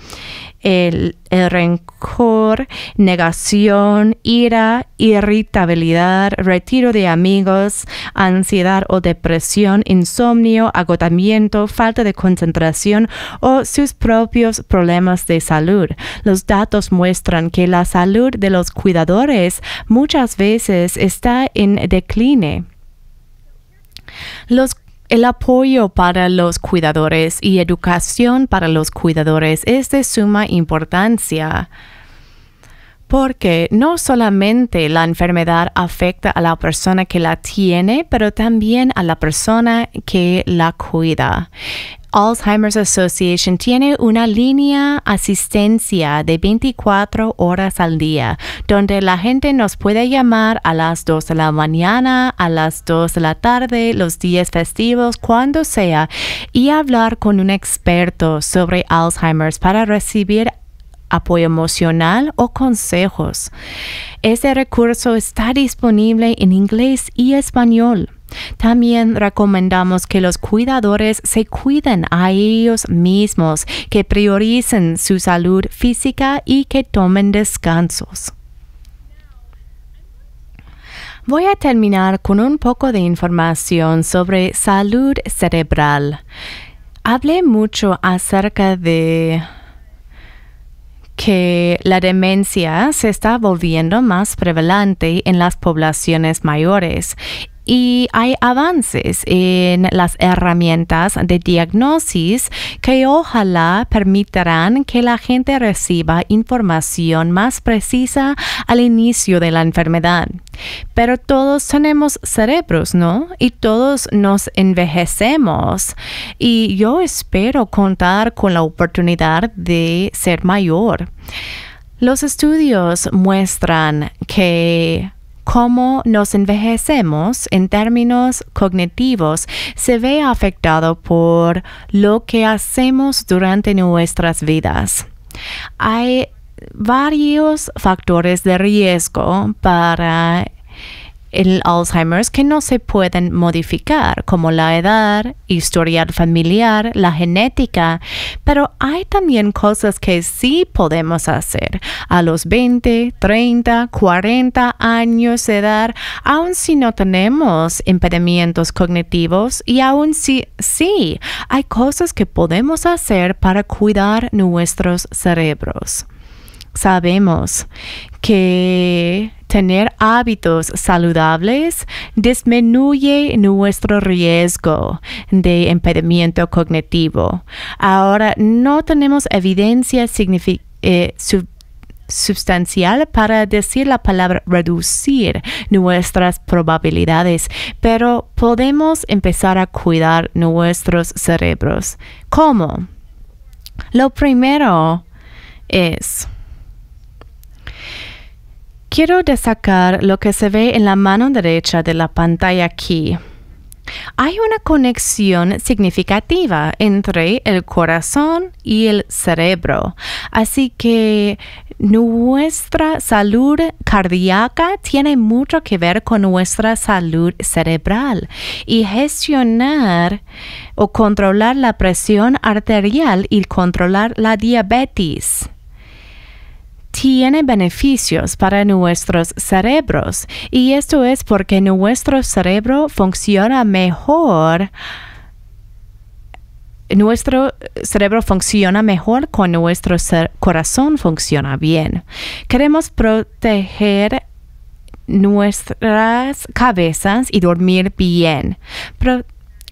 el, el, rencor, negación, ira, irritabilidad, retiro de amigos, ansiedad o depresión, insomnio, agotamiento, falta de concentración o sus propios problemas de salud. Los datos muestran que la salud de los cuidadores muchas veces está en decline el apoyo para los cuidadores y educación para los cuidadores es de suma importancia porque no solamente la enfermedad afecta a la persona que la tiene, pero también a la persona que la cuida. Alzheimer's Association tiene una línea asistencia de 24 horas al día, donde la gente nos puede llamar a las 2 de la mañana, a las 2 de la tarde, los días festivos, cuando sea, y hablar con un experto sobre Alzheimer's para recibir apoyo emocional o consejos. Este recurso está disponible en inglés y español. También recomendamos que los cuidadores se cuiden a ellos mismos, que prioricen su salud física y que tomen descansos. Voy a terminar con un poco de información sobre salud cerebral. Hablé mucho acerca de que la demencia se está volviendo más prevalente en las poblaciones mayores y hay avances en las herramientas de diagnosis que ojalá permitirán que la gente reciba información más precisa al inicio de la enfermedad. Pero todos tenemos cerebros, ¿no? Y todos nos envejecemos. Y yo espero contar con la oportunidad de ser mayor. Los estudios muestran que cómo nos envejecemos en términos cognitivos se ve afectado por lo que hacemos durante nuestras vidas. Hay varios factores de riesgo para el Alzheimer que no se pueden modificar, como la edad, historial familiar, la genética, pero hay también cosas que sí podemos hacer a los 20, 30, 40 años de edad, aun si no tenemos impedimientos cognitivos y aun si sí, hay cosas que podemos hacer para cuidar nuestros cerebros sabemos que tener hábitos saludables disminuye nuestro riesgo de impedimento cognitivo. Ahora, no tenemos evidencia eh, sustancial para decir la palabra reducir nuestras probabilidades, pero podemos empezar a cuidar nuestros cerebros. ¿Cómo? Lo primero es Quiero destacar lo que se ve en la mano derecha de la pantalla aquí. Hay una conexión significativa entre el corazón y el cerebro, así que nuestra salud cardíaca tiene mucho que ver con nuestra salud cerebral y gestionar o controlar la presión arterial y controlar la diabetes tiene beneficios para nuestros cerebros y esto es porque nuestro cerebro funciona mejor nuestro cerebro funciona mejor cuando nuestro corazón funciona bien. Queremos proteger nuestras cabezas y dormir bien.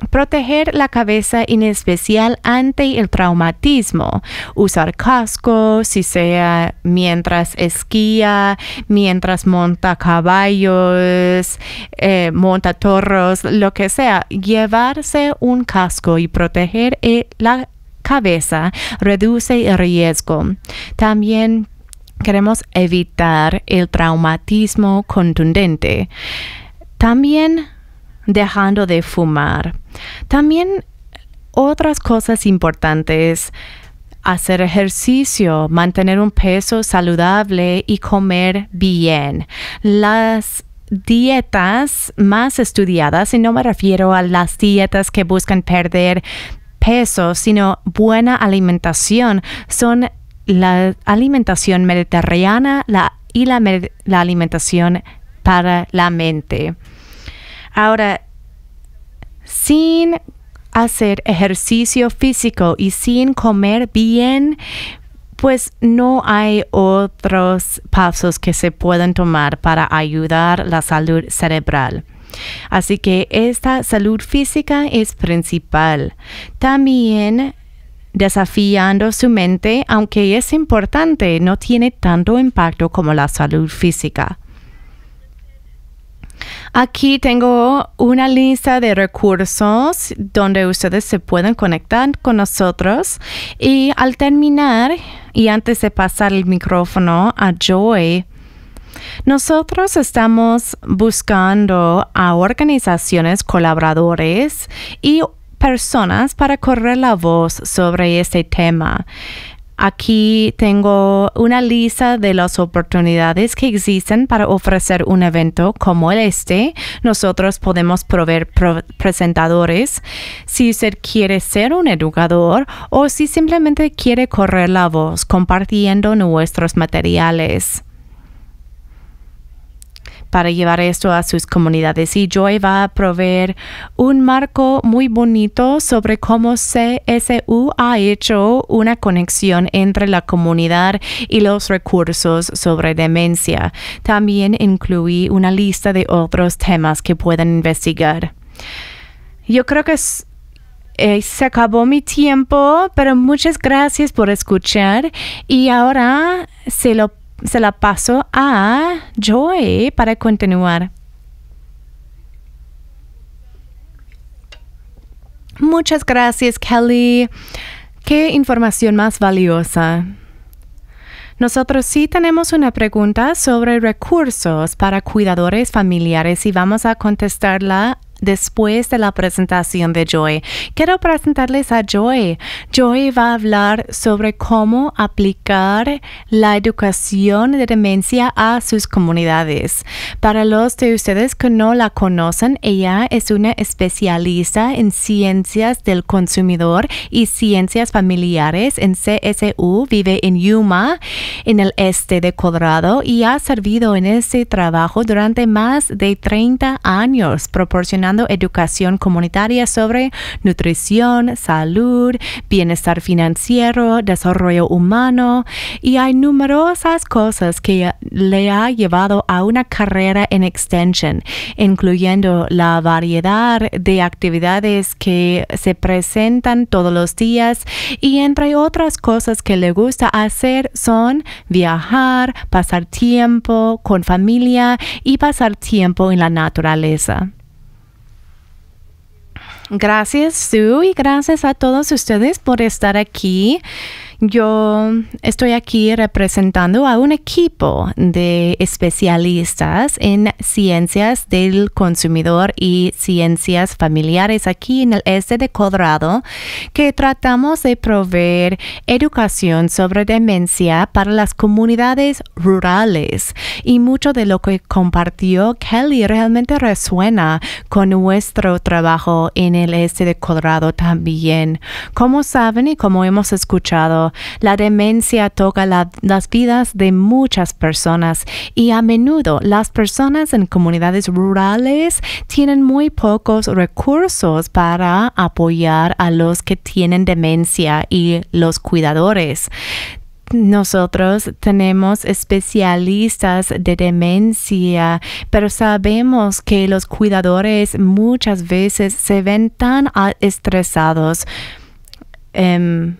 Proteger la cabeza en especial ante el traumatismo. Usar casco, si sea mientras esquía, mientras monta caballos, eh, monta toros, lo que sea. Llevarse un casco y proteger eh, la cabeza reduce el riesgo. También queremos evitar el traumatismo contundente. También dejando de fumar. También otras cosas importantes, hacer ejercicio, mantener un peso saludable y comer bien. Las dietas más estudiadas, y no me refiero a las dietas que buscan perder peso, sino buena alimentación, son la alimentación mediterránea y la alimentación para la mente. Ahora, sin hacer ejercicio físico y sin comer bien, pues no hay otros pasos que se puedan tomar para ayudar la salud cerebral. Así que esta salud física es principal. También desafiando su mente, aunque es importante, no tiene tanto impacto como la salud física. Aquí tengo una lista de recursos donde ustedes se pueden conectar con nosotros. Y al terminar, y antes de pasar el micrófono a Joy, nosotros estamos buscando a organizaciones, colaboradores y personas para correr la voz sobre este tema. Aquí tengo una lista de las oportunidades que existen para ofrecer un evento como el este. Nosotros podemos proveer presentadores. Si usted quiere ser un educador o si simplemente quiere correr la voz compartiendo nuestros materiales para llevar esto a sus comunidades. Y Joy va a proveer un marco muy bonito sobre cómo CSU ha hecho una conexión entre la comunidad y los recursos sobre demencia. También incluí una lista de otros temas que pueden investigar. Yo creo que es eh, se acabó mi tiempo, pero muchas gracias por escuchar y ahora se lo se la paso a Joy para continuar. Muchas gracias, Kelly. Qué información más valiosa. Nosotros sí tenemos una pregunta sobre recursos para cuidadores familiares y vamos a contestarla después de la presentación de Joy. Quiero presentarles a Joy. Joy va a hablar sobre cómo aplicar la educación de demencia a sus comunidades. Para los de ustedes que no la conocen, ella es una especialista en ciencias del consumidor y ciencias familiares en CSU. Vive en Yuma, en el este de Colorado, y ha servido en este trabajo durante más de 30 años proporcionando educación comunitaria sobre nutrición, salud, bienestar financiero, desarrollo humano y hay numerosas cosas que le ha llevado a una carrera en extension, incluyendo la variedad de actividades que se presentan todos los días y entre otras cosas que le gusta hacer son viajar, pasar tiempo con familia y pasar tiempo en la naturaleza. Gracias, Sue, y gracias a todos ustedes por estar aquí. Yo estoy aquí representando a un equipo de especialistas en ciencias del consumidor y ciencias familiares aquí en el este de Colorado que tratamos de proveer educación sobre demencia para las comunidades rurales y mucho de lo que compartió Kelly realmente resuena con nuestro trabajo en el este de Colorado también. Como saben y como hemos escuchado, la demencia toca las vidas de muchas personas y a menudo las personas en comunidades rurales tienen muy pocos recursos para apoyar a los que tienen demencia y los cuidadores nosotros tenemos especialistas de demencia, pero sabemos que los cuidadores muchas veces se ven tan estresados. Em,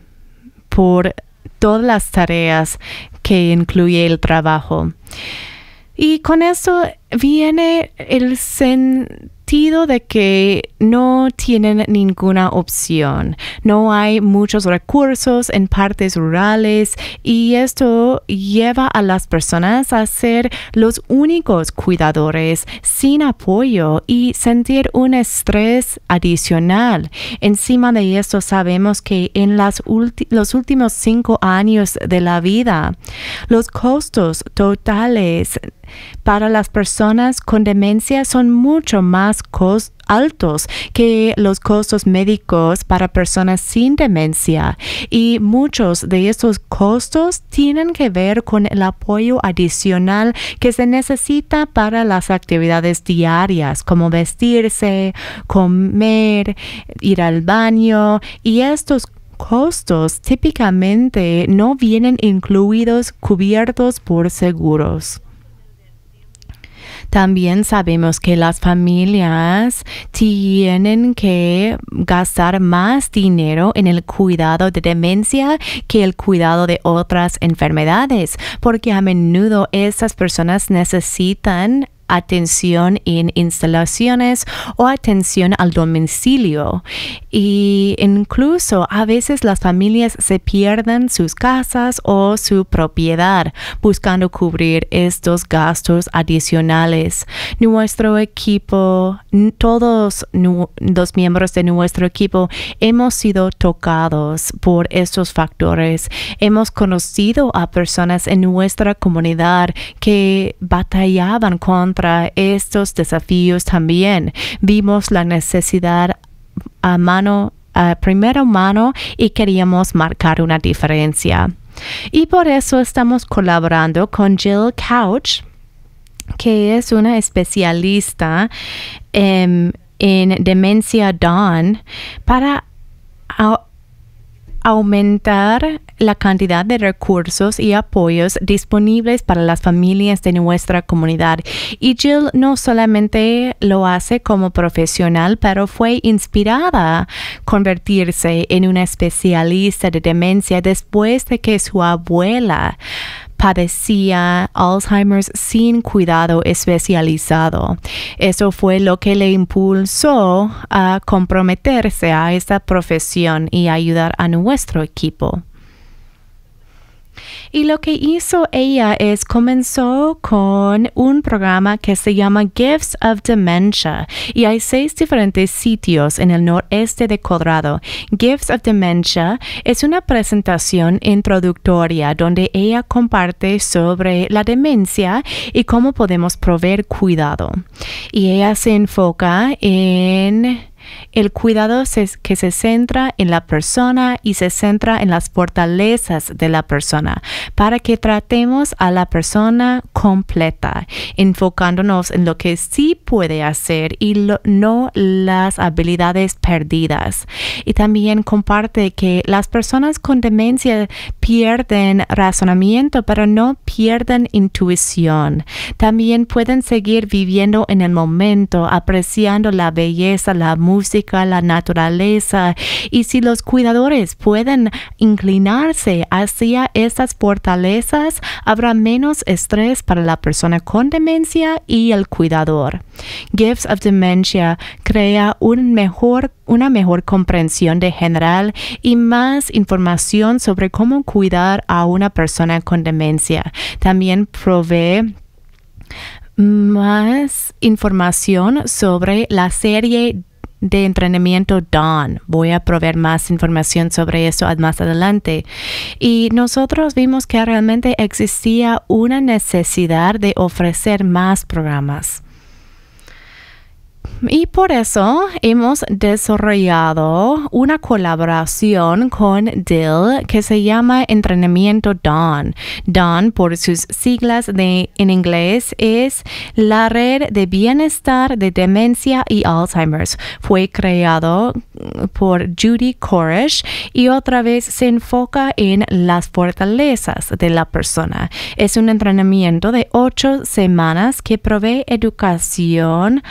por todas las tareas que incluye el trabajo. Y con eso viene el sentido de que no tienen ninguna opción, no hay muchos recursos en partes rurales y esto lleva a las personas a ser los únicos cuidadores sin apoyo y sentir un estrés adicional. Encima de esto sabemos que en las los últimos cinco años de la vida, los costos totales para las personas con demencia son mucho más altos que los costos médicos para personas sin demencia y muchos de estos costos tienen que ver con el apoyo adicional que se necesita para las actividades diarias como vestirse, comer, ir al baño y estos costos típicamente no vienen incluidos cubiertos por seguros. También sabemos que las familias tienen que gastar más dinero en el cuidado de demencia que el cuidado de otras enfermedades, porque a menudo esas personas necesitan atención en instalaciones o atención al domicilio. Y incluso a veces las familias se pierden sus casas o su propiedad buscando cubrir estos gastos adicionales. Nuestro equipo, todos los miembros de nuestro equipo hemos sido tocados por estos factores. Hemos conocido a personas en nuestra comunidad que batallaban con para estos desafíos también. Vimos la necesidad a mano, a primera mano y queríamos marcar una diferencia. Y por eso estamos colaborando con Jill Couch, que es una especialista em, en, demencia dawn para aumentar la cantidad de recursos y apoyos disponibles para las familias de nuestra comunidad. Y Jill no solamente lo hace como profesional, pero fue inspirada a convertirse en una especialista de demencia después de que su abuela padecía Alzheimer sin cuidado especializado. Eso fue lo que le impulsó a comprometerse a esta profesión y ayudar a nuestro equipo. Y lo que hizo ella es comenzó con un programa que se llama Gifts of Dementia y hay seis diferentes sitios en el noreste de Colorado. Gifts of Dementia es una presentación introductoria donde ella comparte sobre la demencia y cómo podemos proveer cuidado. Y ella se enfoca en el cuidado es que se centra en la persona y se centra en las fortalezas de la persona para que tratemos a la persona completa, enfocándonos en lo que sí puede hacer y no las habilidades perdidas. Y también comparte que las personas con demencia pierden razonamiento, pero no pierden intuición. También pueden seguir viviendo en el momento, apreciando la belleza, la música, música, la naturaleza. Y si los cuidadores pueden inclinarse hacia estas fortalezas, habrá menos estrés para la persona con demencia y el cuidador. Gifts of Dementia crea un mejor, una mejor comprensión de general y más información sobre cómo cuidar a una persona con demencia. También provee más información sobre la serie de entrenamiento don Voy a proveer más información sobre eso más adelante. Y nosotros vimos que realmente existía una necesidad de ofrecer más programas y por eso hemos desarrollado una colaboración con Dill que se llama Entrenamiento Dawn. Dawn, por sus siglas de, en inglés, es la red de bienestar de demencia y Alzheimer's. Fue creado por Judy Koresh y otra vez se enfoca en las fortalezas de la persona. Es un entrenamiento de ocho semanas que provee educación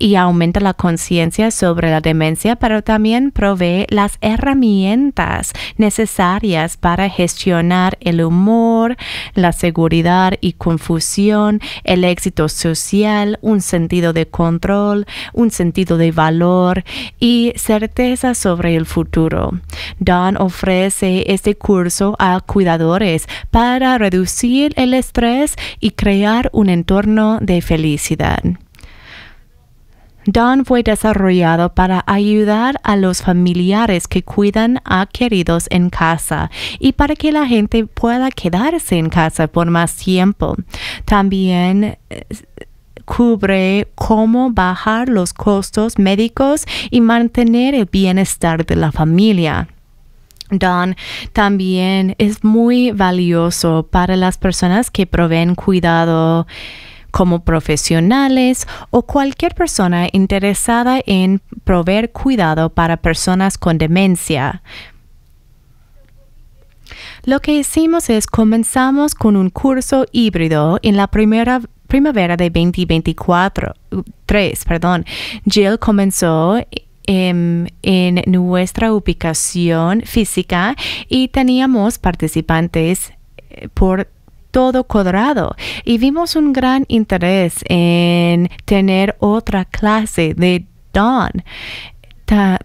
y aumenta la conciencia sobre la demencia, pero también provee las herramientas necesarias para gestionar el humor, la seguridad y confusión, el éxito social, un sentido de control, un sentido de valor y certeza sobre el futuro. Dan ofrece este curso a cuidadores para reducir el estrés y crear un entorno de felicidad. Don fue desarrollado para ayudar a los familiares que cuidan a queridos en casa y para que la gente pueda quedarse en casa por más tiempo. También eh, cubre cómo bajar los costos médicos y mantener el bienestar de la familia. Don también es muy valioso para las personas que proveen cuidado como profesionales o cualquier persona interesada en proveer cuidado para personas con demencia. Lo que hicimos es comenzamos con un curso híbrido en la primera primavera de 2024, 3, perdón. Jill comenzó en, em, en nuestra ubicación física y teníamos participantes eh, por todo cuadrado y vimos un gran interés en tener otra clase de Don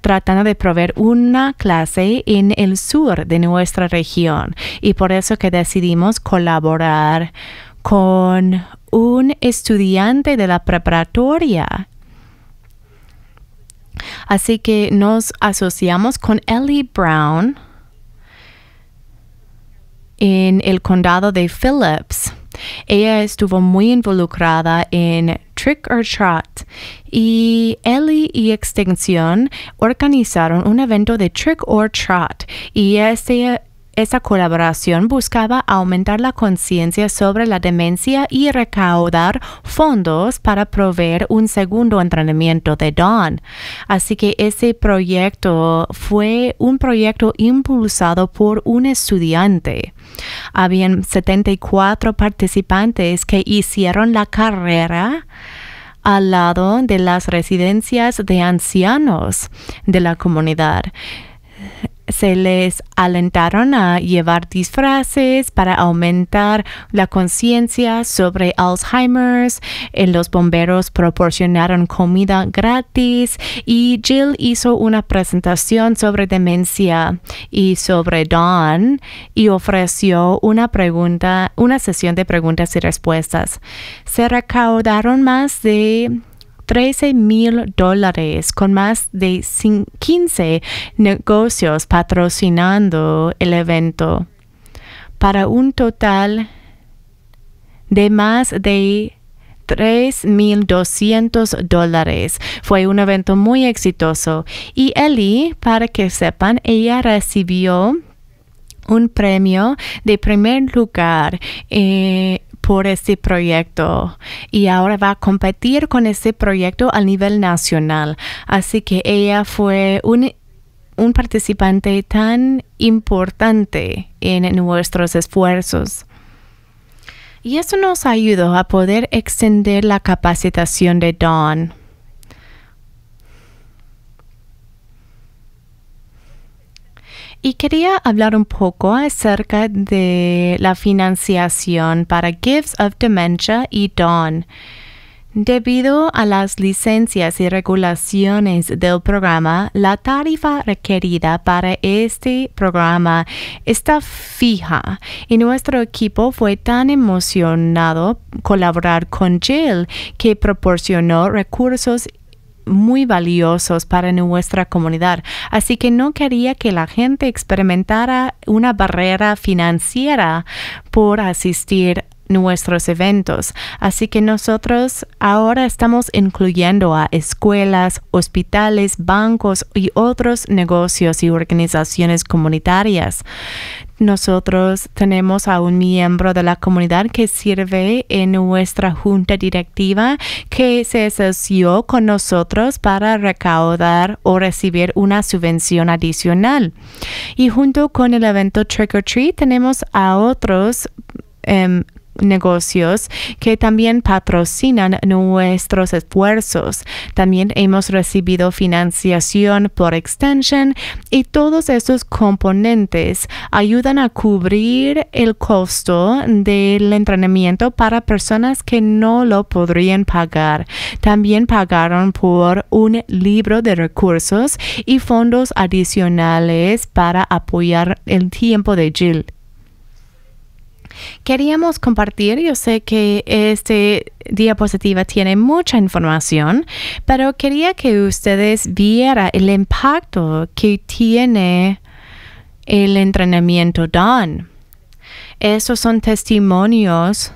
tratando de proveer una clase en el sur de nuestra región y por eso que decidimos colaborar con un estudiante de la preparatoria. Así que nos asociamos con Ellie Brown en el condado de Phillips. Ella estuvo muy involucrada en Trick or Trot y Ellie y extensión organizaron un evento de Trick or Trot y ese esa colaboración buscaba aumentar la conciencia sobre la demencia y recaudar fondos para proveer un segundo entrenamiento de don Así que ese proyecto fue un proyecto impulsado por un estudiante. Habían 74 participantes que hicieron la carrera al lado de las residencias de ancianos de la comunidad se les alentaron a llevar disfraces para aumentar la conciencia sobre Alzheimer's. Eh, los bomberos proporcionaron comida gratis y Jill hizo una presentación sobre demencia y sobre don y ofreció una pregunta, una sesión de preguntas y respuestas. Se recaudaron más de 13 mil dólares con más de 15 negocios patrocinando el evento para un total de más de 3.200 dólares. Fue un evento muy exitoso y Ellie, para que sepan, ella recibió un premio de primer lugar eh, por este proyecto y ahora va a competir con este proyecto a nivel nacional. Así que ella fue un, un participante tan importante en nuestros esfuerzos. Y eso nos ayudó a poder extender la capacitación de Dawn. y quería hablar un poco acerca de la financiación para Gifts of Dementia y Dawn. Debido a las licencias y regulaciones del programa, la tarifa requerida para este programa está fija y nuestro equipo fue tan emocionado colaborar con Jill que proporcionó recursos muy valiosos para nuestra comunidad, así que no quería que la gente experimentara una barrera financiera por asistir nuestros eventos. Así que nosotros ahora estamos incluyendo a escuelas, hospitales, bancos y otros negocios y organizaciones comunitarias. Nosotros tenemos a un miembro de la comunidad que sirve en nuestra junta directiva que se asoció con nosotros para recaudar o recibir una subvención adicional. Y junto con el evento Trick or Treat tenemos a otros em, negocios que también patrocinan nuestros esfuerzos. También hemos recibido financiación por extension y todos estos componentes ayudan a cubrir el costo del entrenamiento para personas que no lo podrían pagar. También pagaron por un libro de recursos y fondos adicionales para apoyar el tiempo de Jill. Queríamos compartir, yo sé que este diapositiva tiene mucha información, pero quería que ustedes vieran el impacto que tiene el entrenamiento DON. Estos son testimonios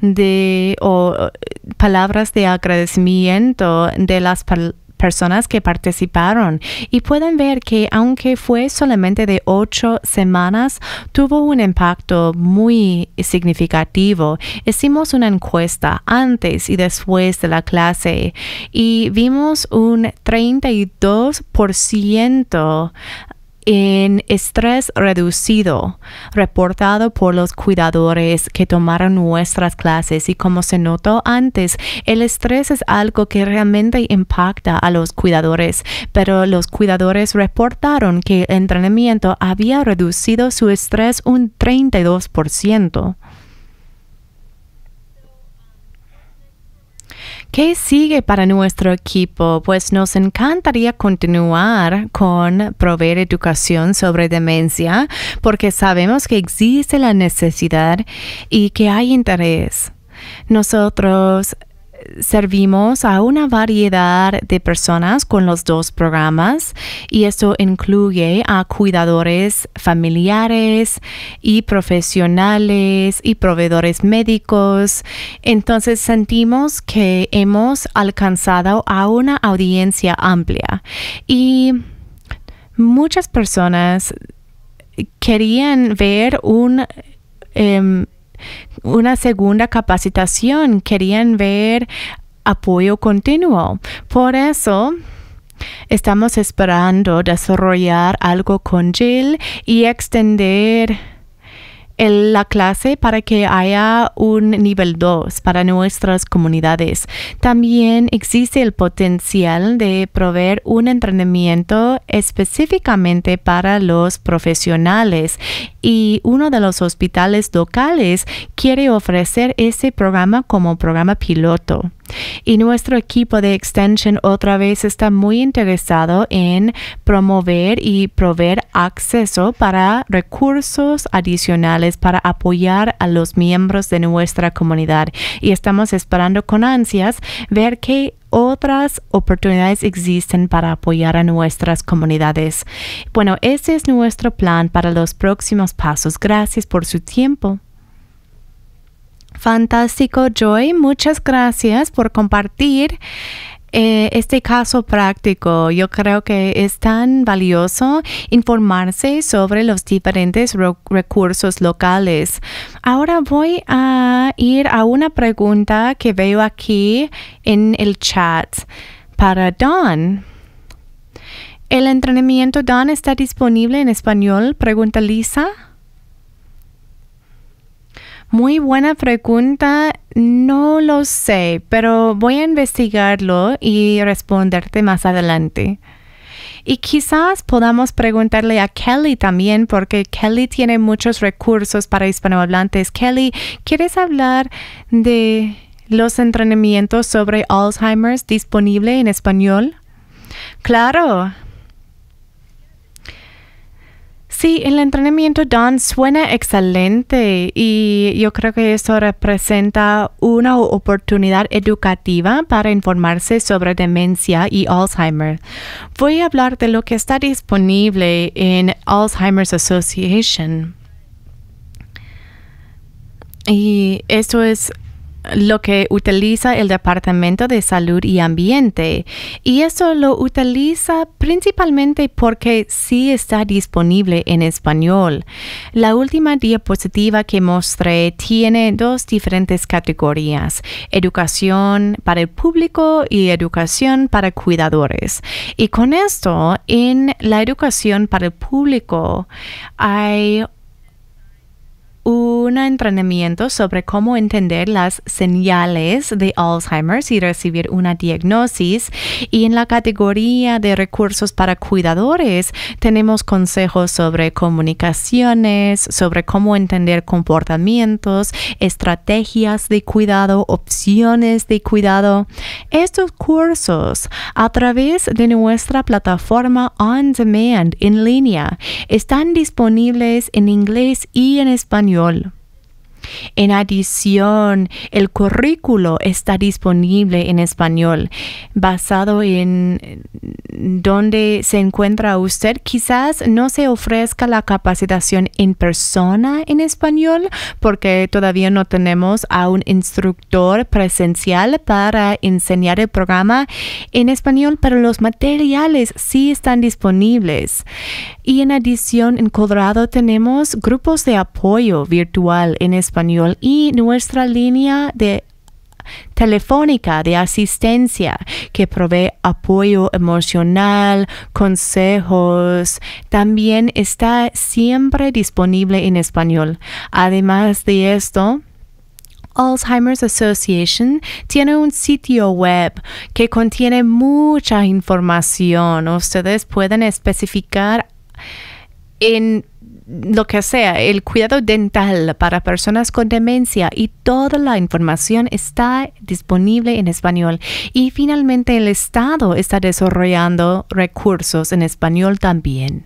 de o eh, palabras de agradecimiento de las personas personas que participaron y pueden ver que aunque fue solamente de ocho semanas, tuvo un impacto muy significativo. Hicimos una encuesta antes y después de la clase y vimos un 32% en estrés reducido reportado por los cuidadores que tomaron nuestras clases y como se notó antes, el estrés es algo que realmente impacta a los cuidadores, pero los cuidadores reportaron que el entrenamiento había reducido su estrés un 32%. ¿Qué sigue para nuestro equipo? Pues nos encantaría continuar con proveer educación sobre demencia porque sabemos que existe la necesidad y que hay interés. Nosotros servimos a una variedad de personas con los dos programas y esto incluye a cuidadores familiares y profesionales y proveedores médicos. Entonces sentimos que hemos alcanzado a una audiencia amplia y muchas personas querían ver un... Em, una segunda capacitación, querían ver apoyo continuo. Por eso, estamos esperando desarrollar algo con Jill y extender la clase para que haya un nivel 2 para nuestras comunidades. También existe el potencial de proveer un entrenamiento específicamente para los profesionales y uno de los hospitales locales quiere ofrecer ese programa como programa piloto. Y nuestro equipo de Extension otra vez está muy interesado en promover y proveer acceso para recursos adicionales para apoyar a los miembros de nuestra comunidad. Y estamos esperando con ansias ver qué otras oportunidades existen para apoyar a nuestras comunidades. Bueno, ese es nuestro plan para los próximos pasos. Gracias por su tiempo. Fantástico, Joy. Muchas gracias por compartir eh, este caso práctico. Yo creo que es tan valioso informarse sobre los diferentes recursos locales. Ahora voy a ir a una pregunta que veo aquí en el chat para Don. ¿El entrenamiento Don está disponible en español? Pregunta Lisa. Muy buena pregunta. No lo sé, pero voy a investigarlo y responderte más adelante. Y quizás podamos preguntarle a Kelly también, porque Kelly tiene muchos recursos para hispanohablantes. Kelly, ¿quieres hablar de los entrenamientos sobre Alzheimer's disponible en español? Claro, Sí, el entrenamiento DON suena excelente y yo creo que esto representa una oportunidad educativa para informarse sobre demencia y Alzheimer. Voy a hablar de lo que está disponible en Alzheimer's Association. Y esto es lo que utiliza el Departamento de Salud y Ambiente. Y eso lo utiliza principalmente porque sí está disponible en español. La última diapositiva que mostré tiene dos diferentes categorías, educación para el público y educación para cuidadores. Y con esto, en la educación para el público hay un entrenamiento sobre cómo entender las señales de Alzheimer y recibir una diagnosis. Y en la categoría de recursos para cuidadores tenemos consejos sobre comunicaciones, sobre cómo entender comportamientos, estrategias de cuidado, opciones de cuidado. Estos cursos a través de nuestra plataforma on demand en línea están disponibles en inglés y en español viol. En adición, el currículo está disponible en español, basado en eh, dónde se encuentra usted. Quizás no se ofrezca la capacitación en persona en español porque todavía no tenemos a un instructor presencial para enseñar el programa en español, pero los materiales sí están disponibles. Y en adición, en Colorado tenemos grupos de apoyo virtual en español y nuestra línea de telefónica de asistencia que provee apoyo emocional, consejos. También está siempre disponible en español. Además de esto, Alzheimer's Association tiene un sitio web que contiene mucha información. Ustedes pueden especificar en lo que sea, el cuidado dental para personas con demencia y toda la información está disponible en español. Y finalmente el Estado está desarrollando recursos en español también.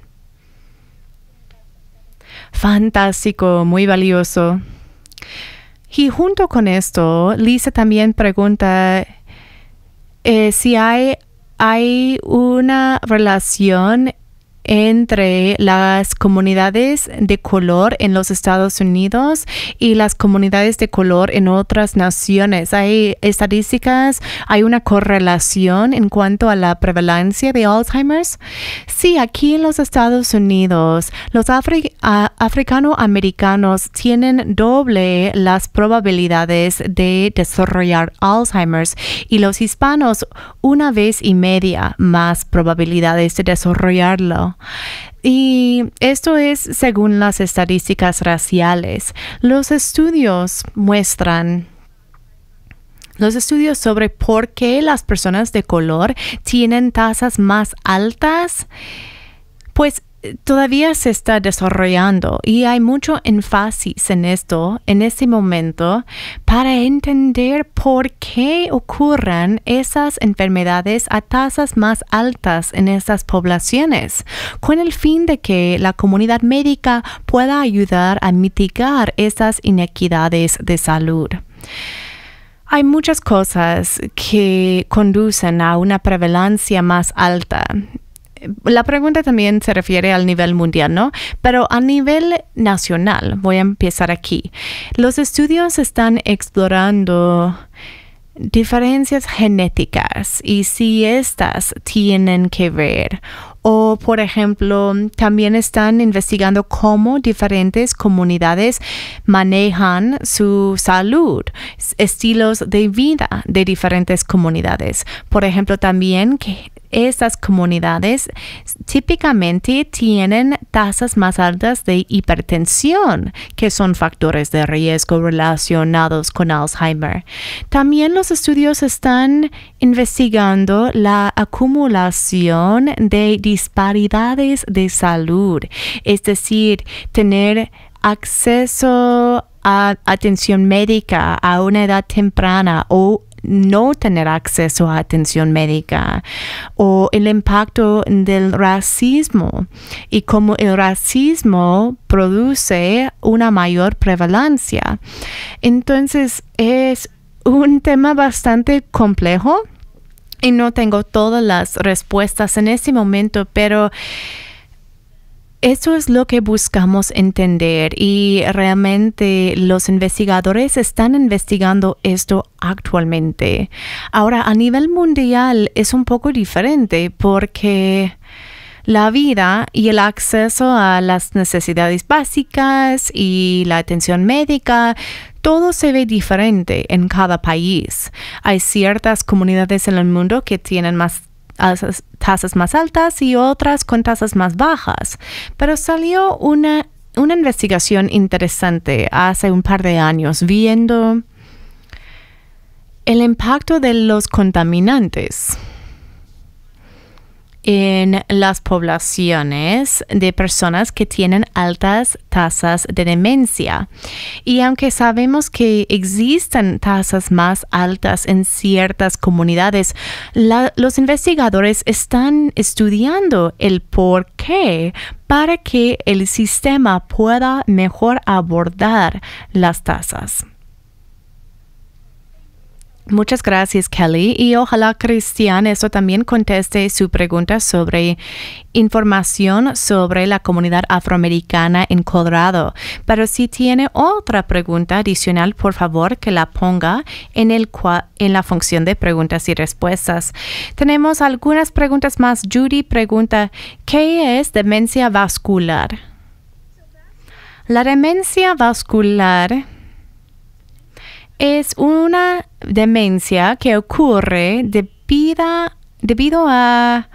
Fantástico, muy valioso. Y junto con esto, Lisa también pregunta eh, si hay, hay una relación entre las comunidades de color en los Estados Unidos y las comunidades de color en otras naciones. Hay estadísticas, hay una correlación en cuanto a la prevalencia de Alzheimer's. Sí, aquí en los Estados Unidos, los afroamericanos africanoamericanos tienen doble las probabilidades de desarrollar Alzheimer's y los hispanos una vez y media más probabilidades de desarrollarlo. Y esto es según las estadísticas raciales. Los estudios muestran los estudios sobre por qué las personas de color tienen tasas más altas, pues todavía se está desarrollando y hay mucho énfasis en esto, en este momento, para entender por qué ocurren esas enfermedades a tasas más altas en estas poblaciones, con el fin de que la comunidad médica pueda ayudar a mitigar esas inequidades de salud. Hay muchas cosas que conducen a una prevalencia más alta la pregunta también se refiere al nivel mundial, ¿no? Pero a nivel nacional, voy a empezar aquí. Los estudios están explorando diferencias genéticas y si estas tienen que ver o, por ejemplo, también están investigando cómo diferentes comunidades manejan su salud, estilos de vida de diferentes comunidades. Por ejemplo, también que estas comunidades típicamente tienen tasas más altas de hipertensión, que son factores de riesgo relacionados con Alzheimer. También los estudios están investigando la acumulación de disparidades de salud, es decir, tener acceso a atención médica a una edad temprana o no tener acceso a atención médica o el impacto del racismo y cómo el racismo produce una mayor prevalencia. Entonces es un tema bastante complejo y no tengo todas las respuestas en este momento, pero eso es lo que buscamos entender y realmente los investigadores están investigando esto actualmente. Ahora, a nivel mundial es un poco diferente porque la vida y el acceso a las necesidades básicas y la atención médica todo se ve diferente en cada país. Hay ciertas comunidades en el mundo que tienen más tasas más altas y otras con tasas más bajas, pero salió una, una investigación interesante hace un par de años viendo el impacto de los contaminantes en las poblaciones de personas que tienen altas tasas de demencia. Y aunque sabemos que existen tasas más altas en ciertas comunidades, los investigadores están estudiando el por qué para que el sistema pueda mejor abordar las tasas. Muchas gracias, Kelly. Y ojalá, Cristian, eso también conteste su pregunta sobre información sobre la comunidad afroamericana en Colorado. Pero si tiene otra pregunta adicional, por favor, que la ponga en, el en la función de preguntas y respuestas. Tenemos algunas preguntas más. Judy pregunta, ¿qué es demencia vascular? La demencia vascular es una demencia que ocurre debido a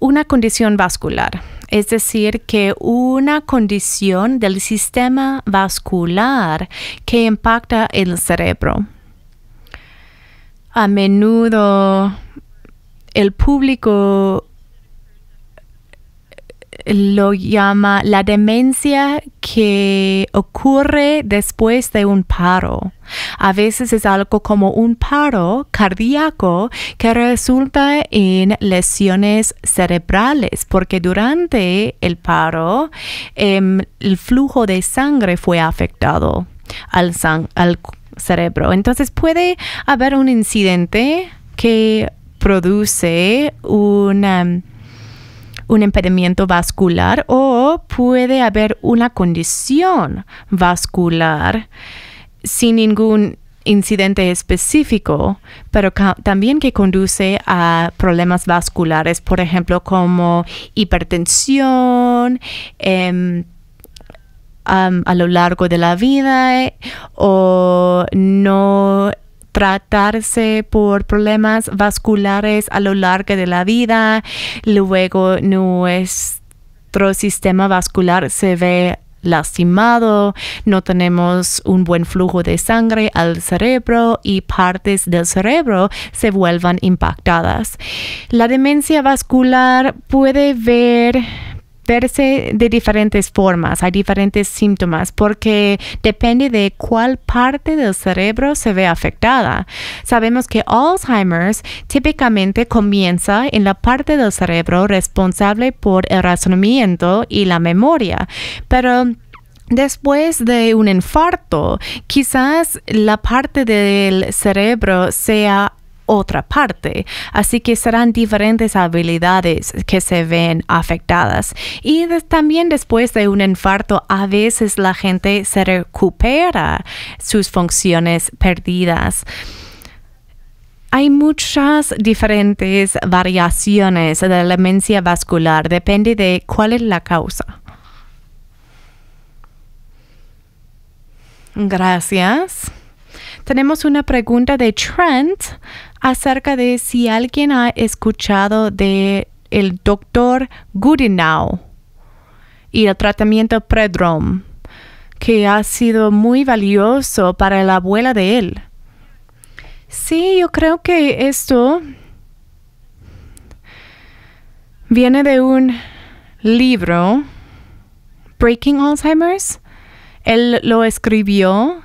una condición vascular, es decir, que una condición del sistema vascular que impacta el cerebro. A menudo el público lo llama la demencia que ocurre después de un paro. A veces es algo como un paro cardíaco que resulta en lesiones cerebrales, porque durante el paro em, el flujo de sangre fue afectado al, al cerebro. Entonces puede haber un incidente que produce una un impedimento vascular o puede haber una condición vascular sin ningún incidente específico, pero también que conduce a problemas vasculares, por ejemplo, como hipertensión, em, a lo largo de la vida eh, o no tratarse por problemas vasculares a lo largo de la vida. Luego nuestro sistema vascular se ve lastimado, no tenemos un buen flujo de sangre al cerebro y partes del cerebro se vuelvan impactadas. La demencia vascular puede ver verse de diferentes formas, hay diferentes síntomas, porque depende de cuál parte del cerebro se ve afectada. Sabemos que Alzheimer's típicamente comienza en la parte del cerebro responsable por el razonamiento y la memoria, pero Después de un infarto, quizás la parte del cerebro sea otra parte, así que serán diferentes habilidades que se ven afectadas. Y también después de un infarto, a veces la gente se recupera sus funciones perdidas hay muchas diferentes variaciones de la demencia vascular, depende de cuál es la causa. Gracias. Tenemos una pregunta de Trent acerca de si alguien ha escuchado de el doctor Goodenow y el tratamiento Predrom, que ha sido muy valioso para la abuela de él. Sí, yo creo que esto viene de un libro, Breaking Alzheimer's. Él lo escribió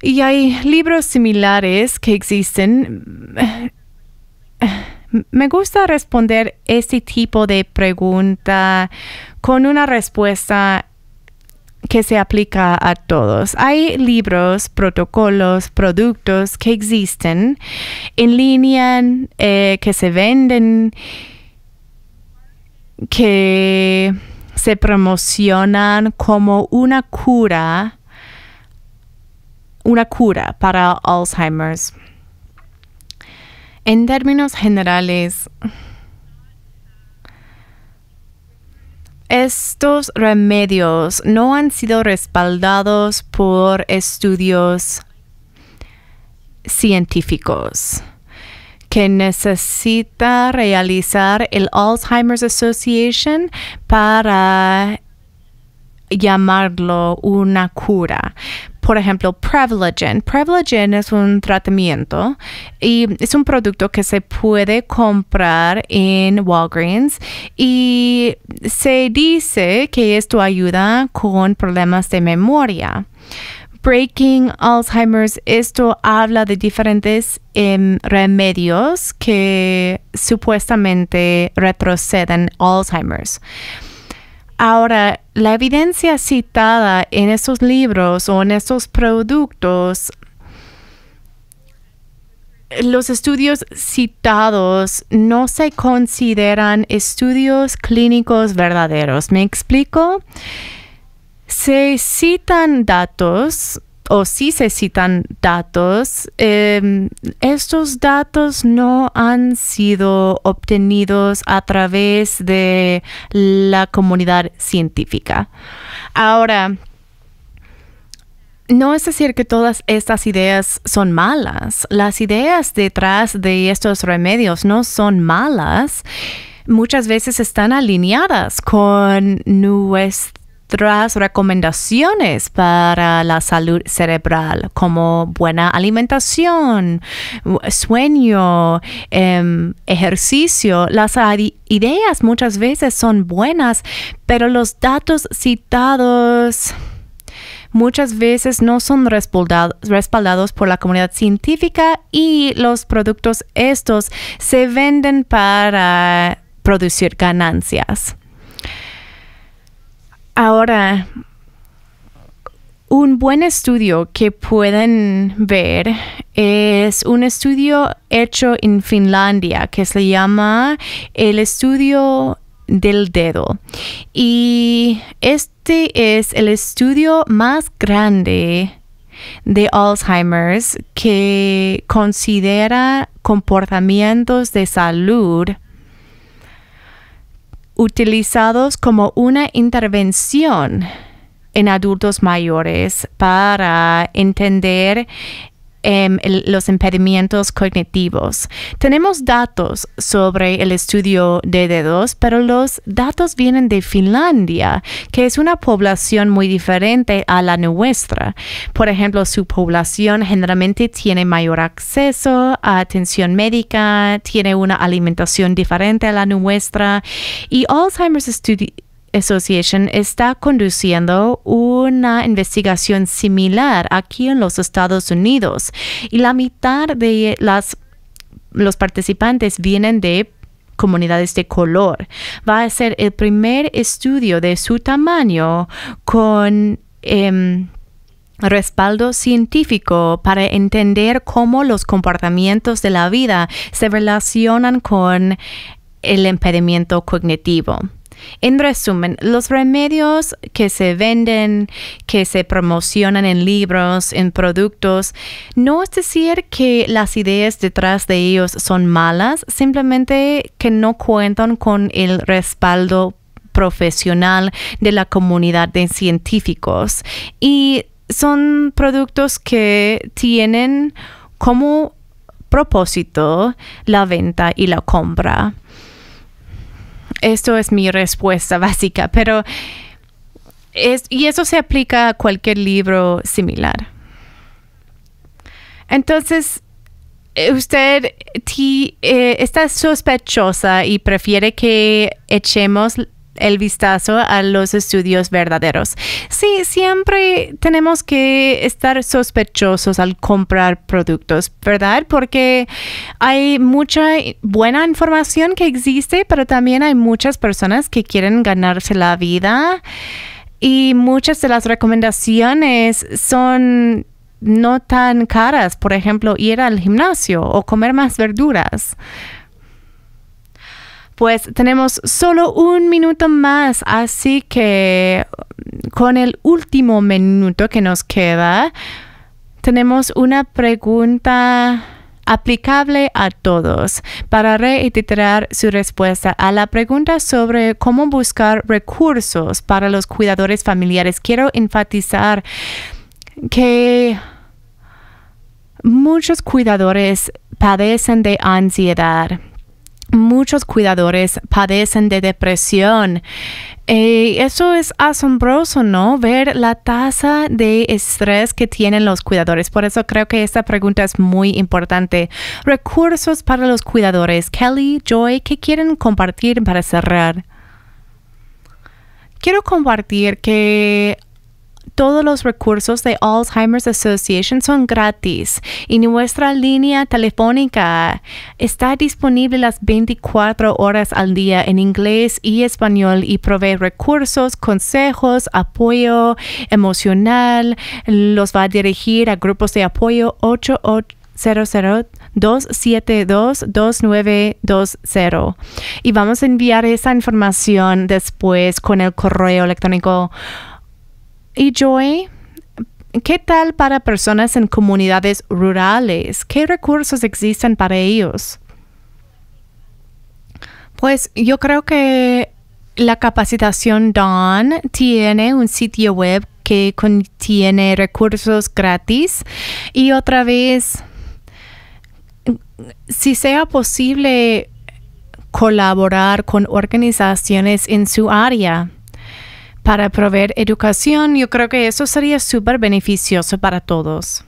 y hay libros similares que existen. Me gusta responder este tipo de pregunta con una respuesta que se aplica a todos. Hay libros, protocolos, productos que existen en línea, eh, que se venden, que se promocionan como una cura una cura para Alzheimer's. En términos generales, estos remedios no han sido respaldados por estudios científicos que necesita realizar el Alzheimer's Association para llamarlo una cura. Por ejemplo, Prevagen. Prevagen es un tratamiento y es un producto que se puede comprar en Walgreens y se dice que esto ayuda con problemas de memoria. Breaking Alzheimer's, esto habla de diferentes em, remedios que supuestamente retroceden Alzheimer's. Ahora, la evidencia citada en esos libros o en estos productos, los estudios citados no se consideran estudios clínicos verdaderos. ¿Me explico? Se citan datos o si se citan datos, em, estos datos no han sido obtenidos a través de la comunidad científica. Ahora, no es decir que todas estas ideas son malas. Las ideas detrás de estos remedios no son malas muchas veces están alineadas con nuestra recomendaciones para la salud cerebral, como buena alimentación, sueño, em, ejercicio. Las ideas muchas veces son buenas, pero los datos citados muchas veces no son respaldados por la comunidad científica y los productos estos se venden para producir ganancias. Ahora, un buen estudio que pueden ver es un estudio hecho en Finlandia que se llama el estudio del dedo. Y este es el estudio más grande de Alzheimer's que considera comportamientos de salud utilizados como una intervención en adultos mayores para entender Em, los impedimentos cognitivos. Tenemos datos sobre el estudio de D2, pero los datos vienen de Finlandia, que es una población muy diferente a la nuestra. Por ejemplo, su población generalmente tiene mayor acceso a atención médica, tiene una alimentación diferente a la nuestra y Alzheimer's estudio Association está conduciendo una investigación similar aquí en los Estados Unidos y la mitad de las, los participantes vienen de comunidades de color. Va a ser el primer estudio de su tamaño con... Em, respaldo científico para entender cómo los comportamientos de la vida se relacionan con el impedimento cognitivo. En resumen, los remedios que se venden, que se promocionan en libros, en productos, no es decir que las ideas detrás de ellos son malas, simplemente que no cuentan con el respaldo profesional de la comunidad de científicos y son productos que tienen como propósito la venta y la compra esto es mi respuesta básica, pero es, y eso se aplica a cualquier libro similar. Entonces, eh, usted eh, está sospechosa y prefiere que echemos el vistazo a los estudios verdaderos. Sí, siempre tenemos que estar sospechosos al comprar productos, ¿verdad? Porque hay mucha buena información que existe, pero también hay muchas personas que quieren ganarse la vida y muchas de las recomendaciones son no tan caras, por ejemplo, ir al gimnasio o comer más verduras pues tenemos solo un minuto más, así que con el último minuto que nos queda, tenemos una pregunta aplicable a todos para reiterar su respuesta a la pregunta sobre cómo buscar recursos para los cuidadores familiares. Quiero enfatizar que muchos cuidadores padecen de ansiedad muchos cuidadores padecen de depresión. Eh, eso es asombroso, ¿no? Ver la tasa de estrés que tienen los cuidadores. Por eso creo que esta pregunta es muy importante. Recursos para los cuidadores. Kelly, Joy, ¿qué quieren compartir para cerrar? Quiero compartir que todos los recursos de Alzheimer's Association son gratis y nuestra línea telefónica está disponible las 24 horas al día en inglés y español y provee recursos, consejos, apoyo emocional. Los va a dirigir a grupos de apoyo 8800 272-2920. Y vamos a enviar esa información después con el correo electrónico y Joy, ¿qué tal para personas en comunidades rurales? ¿Qué recursos existen para ellos? Pues yo creo que la capacitación DON tiene un sitio web que contiene recursos gratis y otra vez, si sea posible colaborar con organizaciones en su área para proveer educación, yo creo que eso sería súper beneficioso para todos.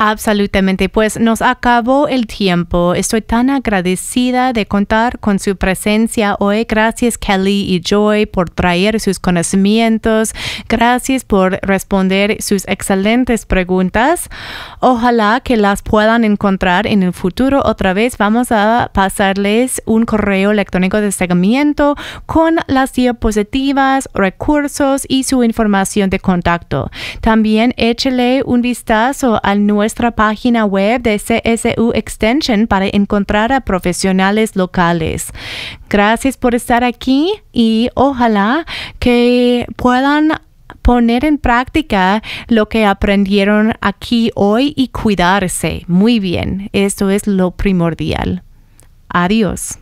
Absolutamente, pues nos acabó el tiempo. Estoy tan agradecida de contar con su presencia hoy. Gracias Kelly y Joy por traer sus conocimientos. Gracias por responder sus excelentes preguntas. Ojalá que las puedan encontrar en el futuro. Otra vez vamos a pasarles un correo electrónico de seguimiento con las diapositivas, recursos y su información de contacto. También échele un vistazo al nuevo página web de CSU Extension para encontrar a profesionales locales. Gracias por estar aquí y ojalá que puedan poner en práctica lo que aprendieron aquí hoy y cuidarse. Muy bien, esto es lo primordial. Adiós.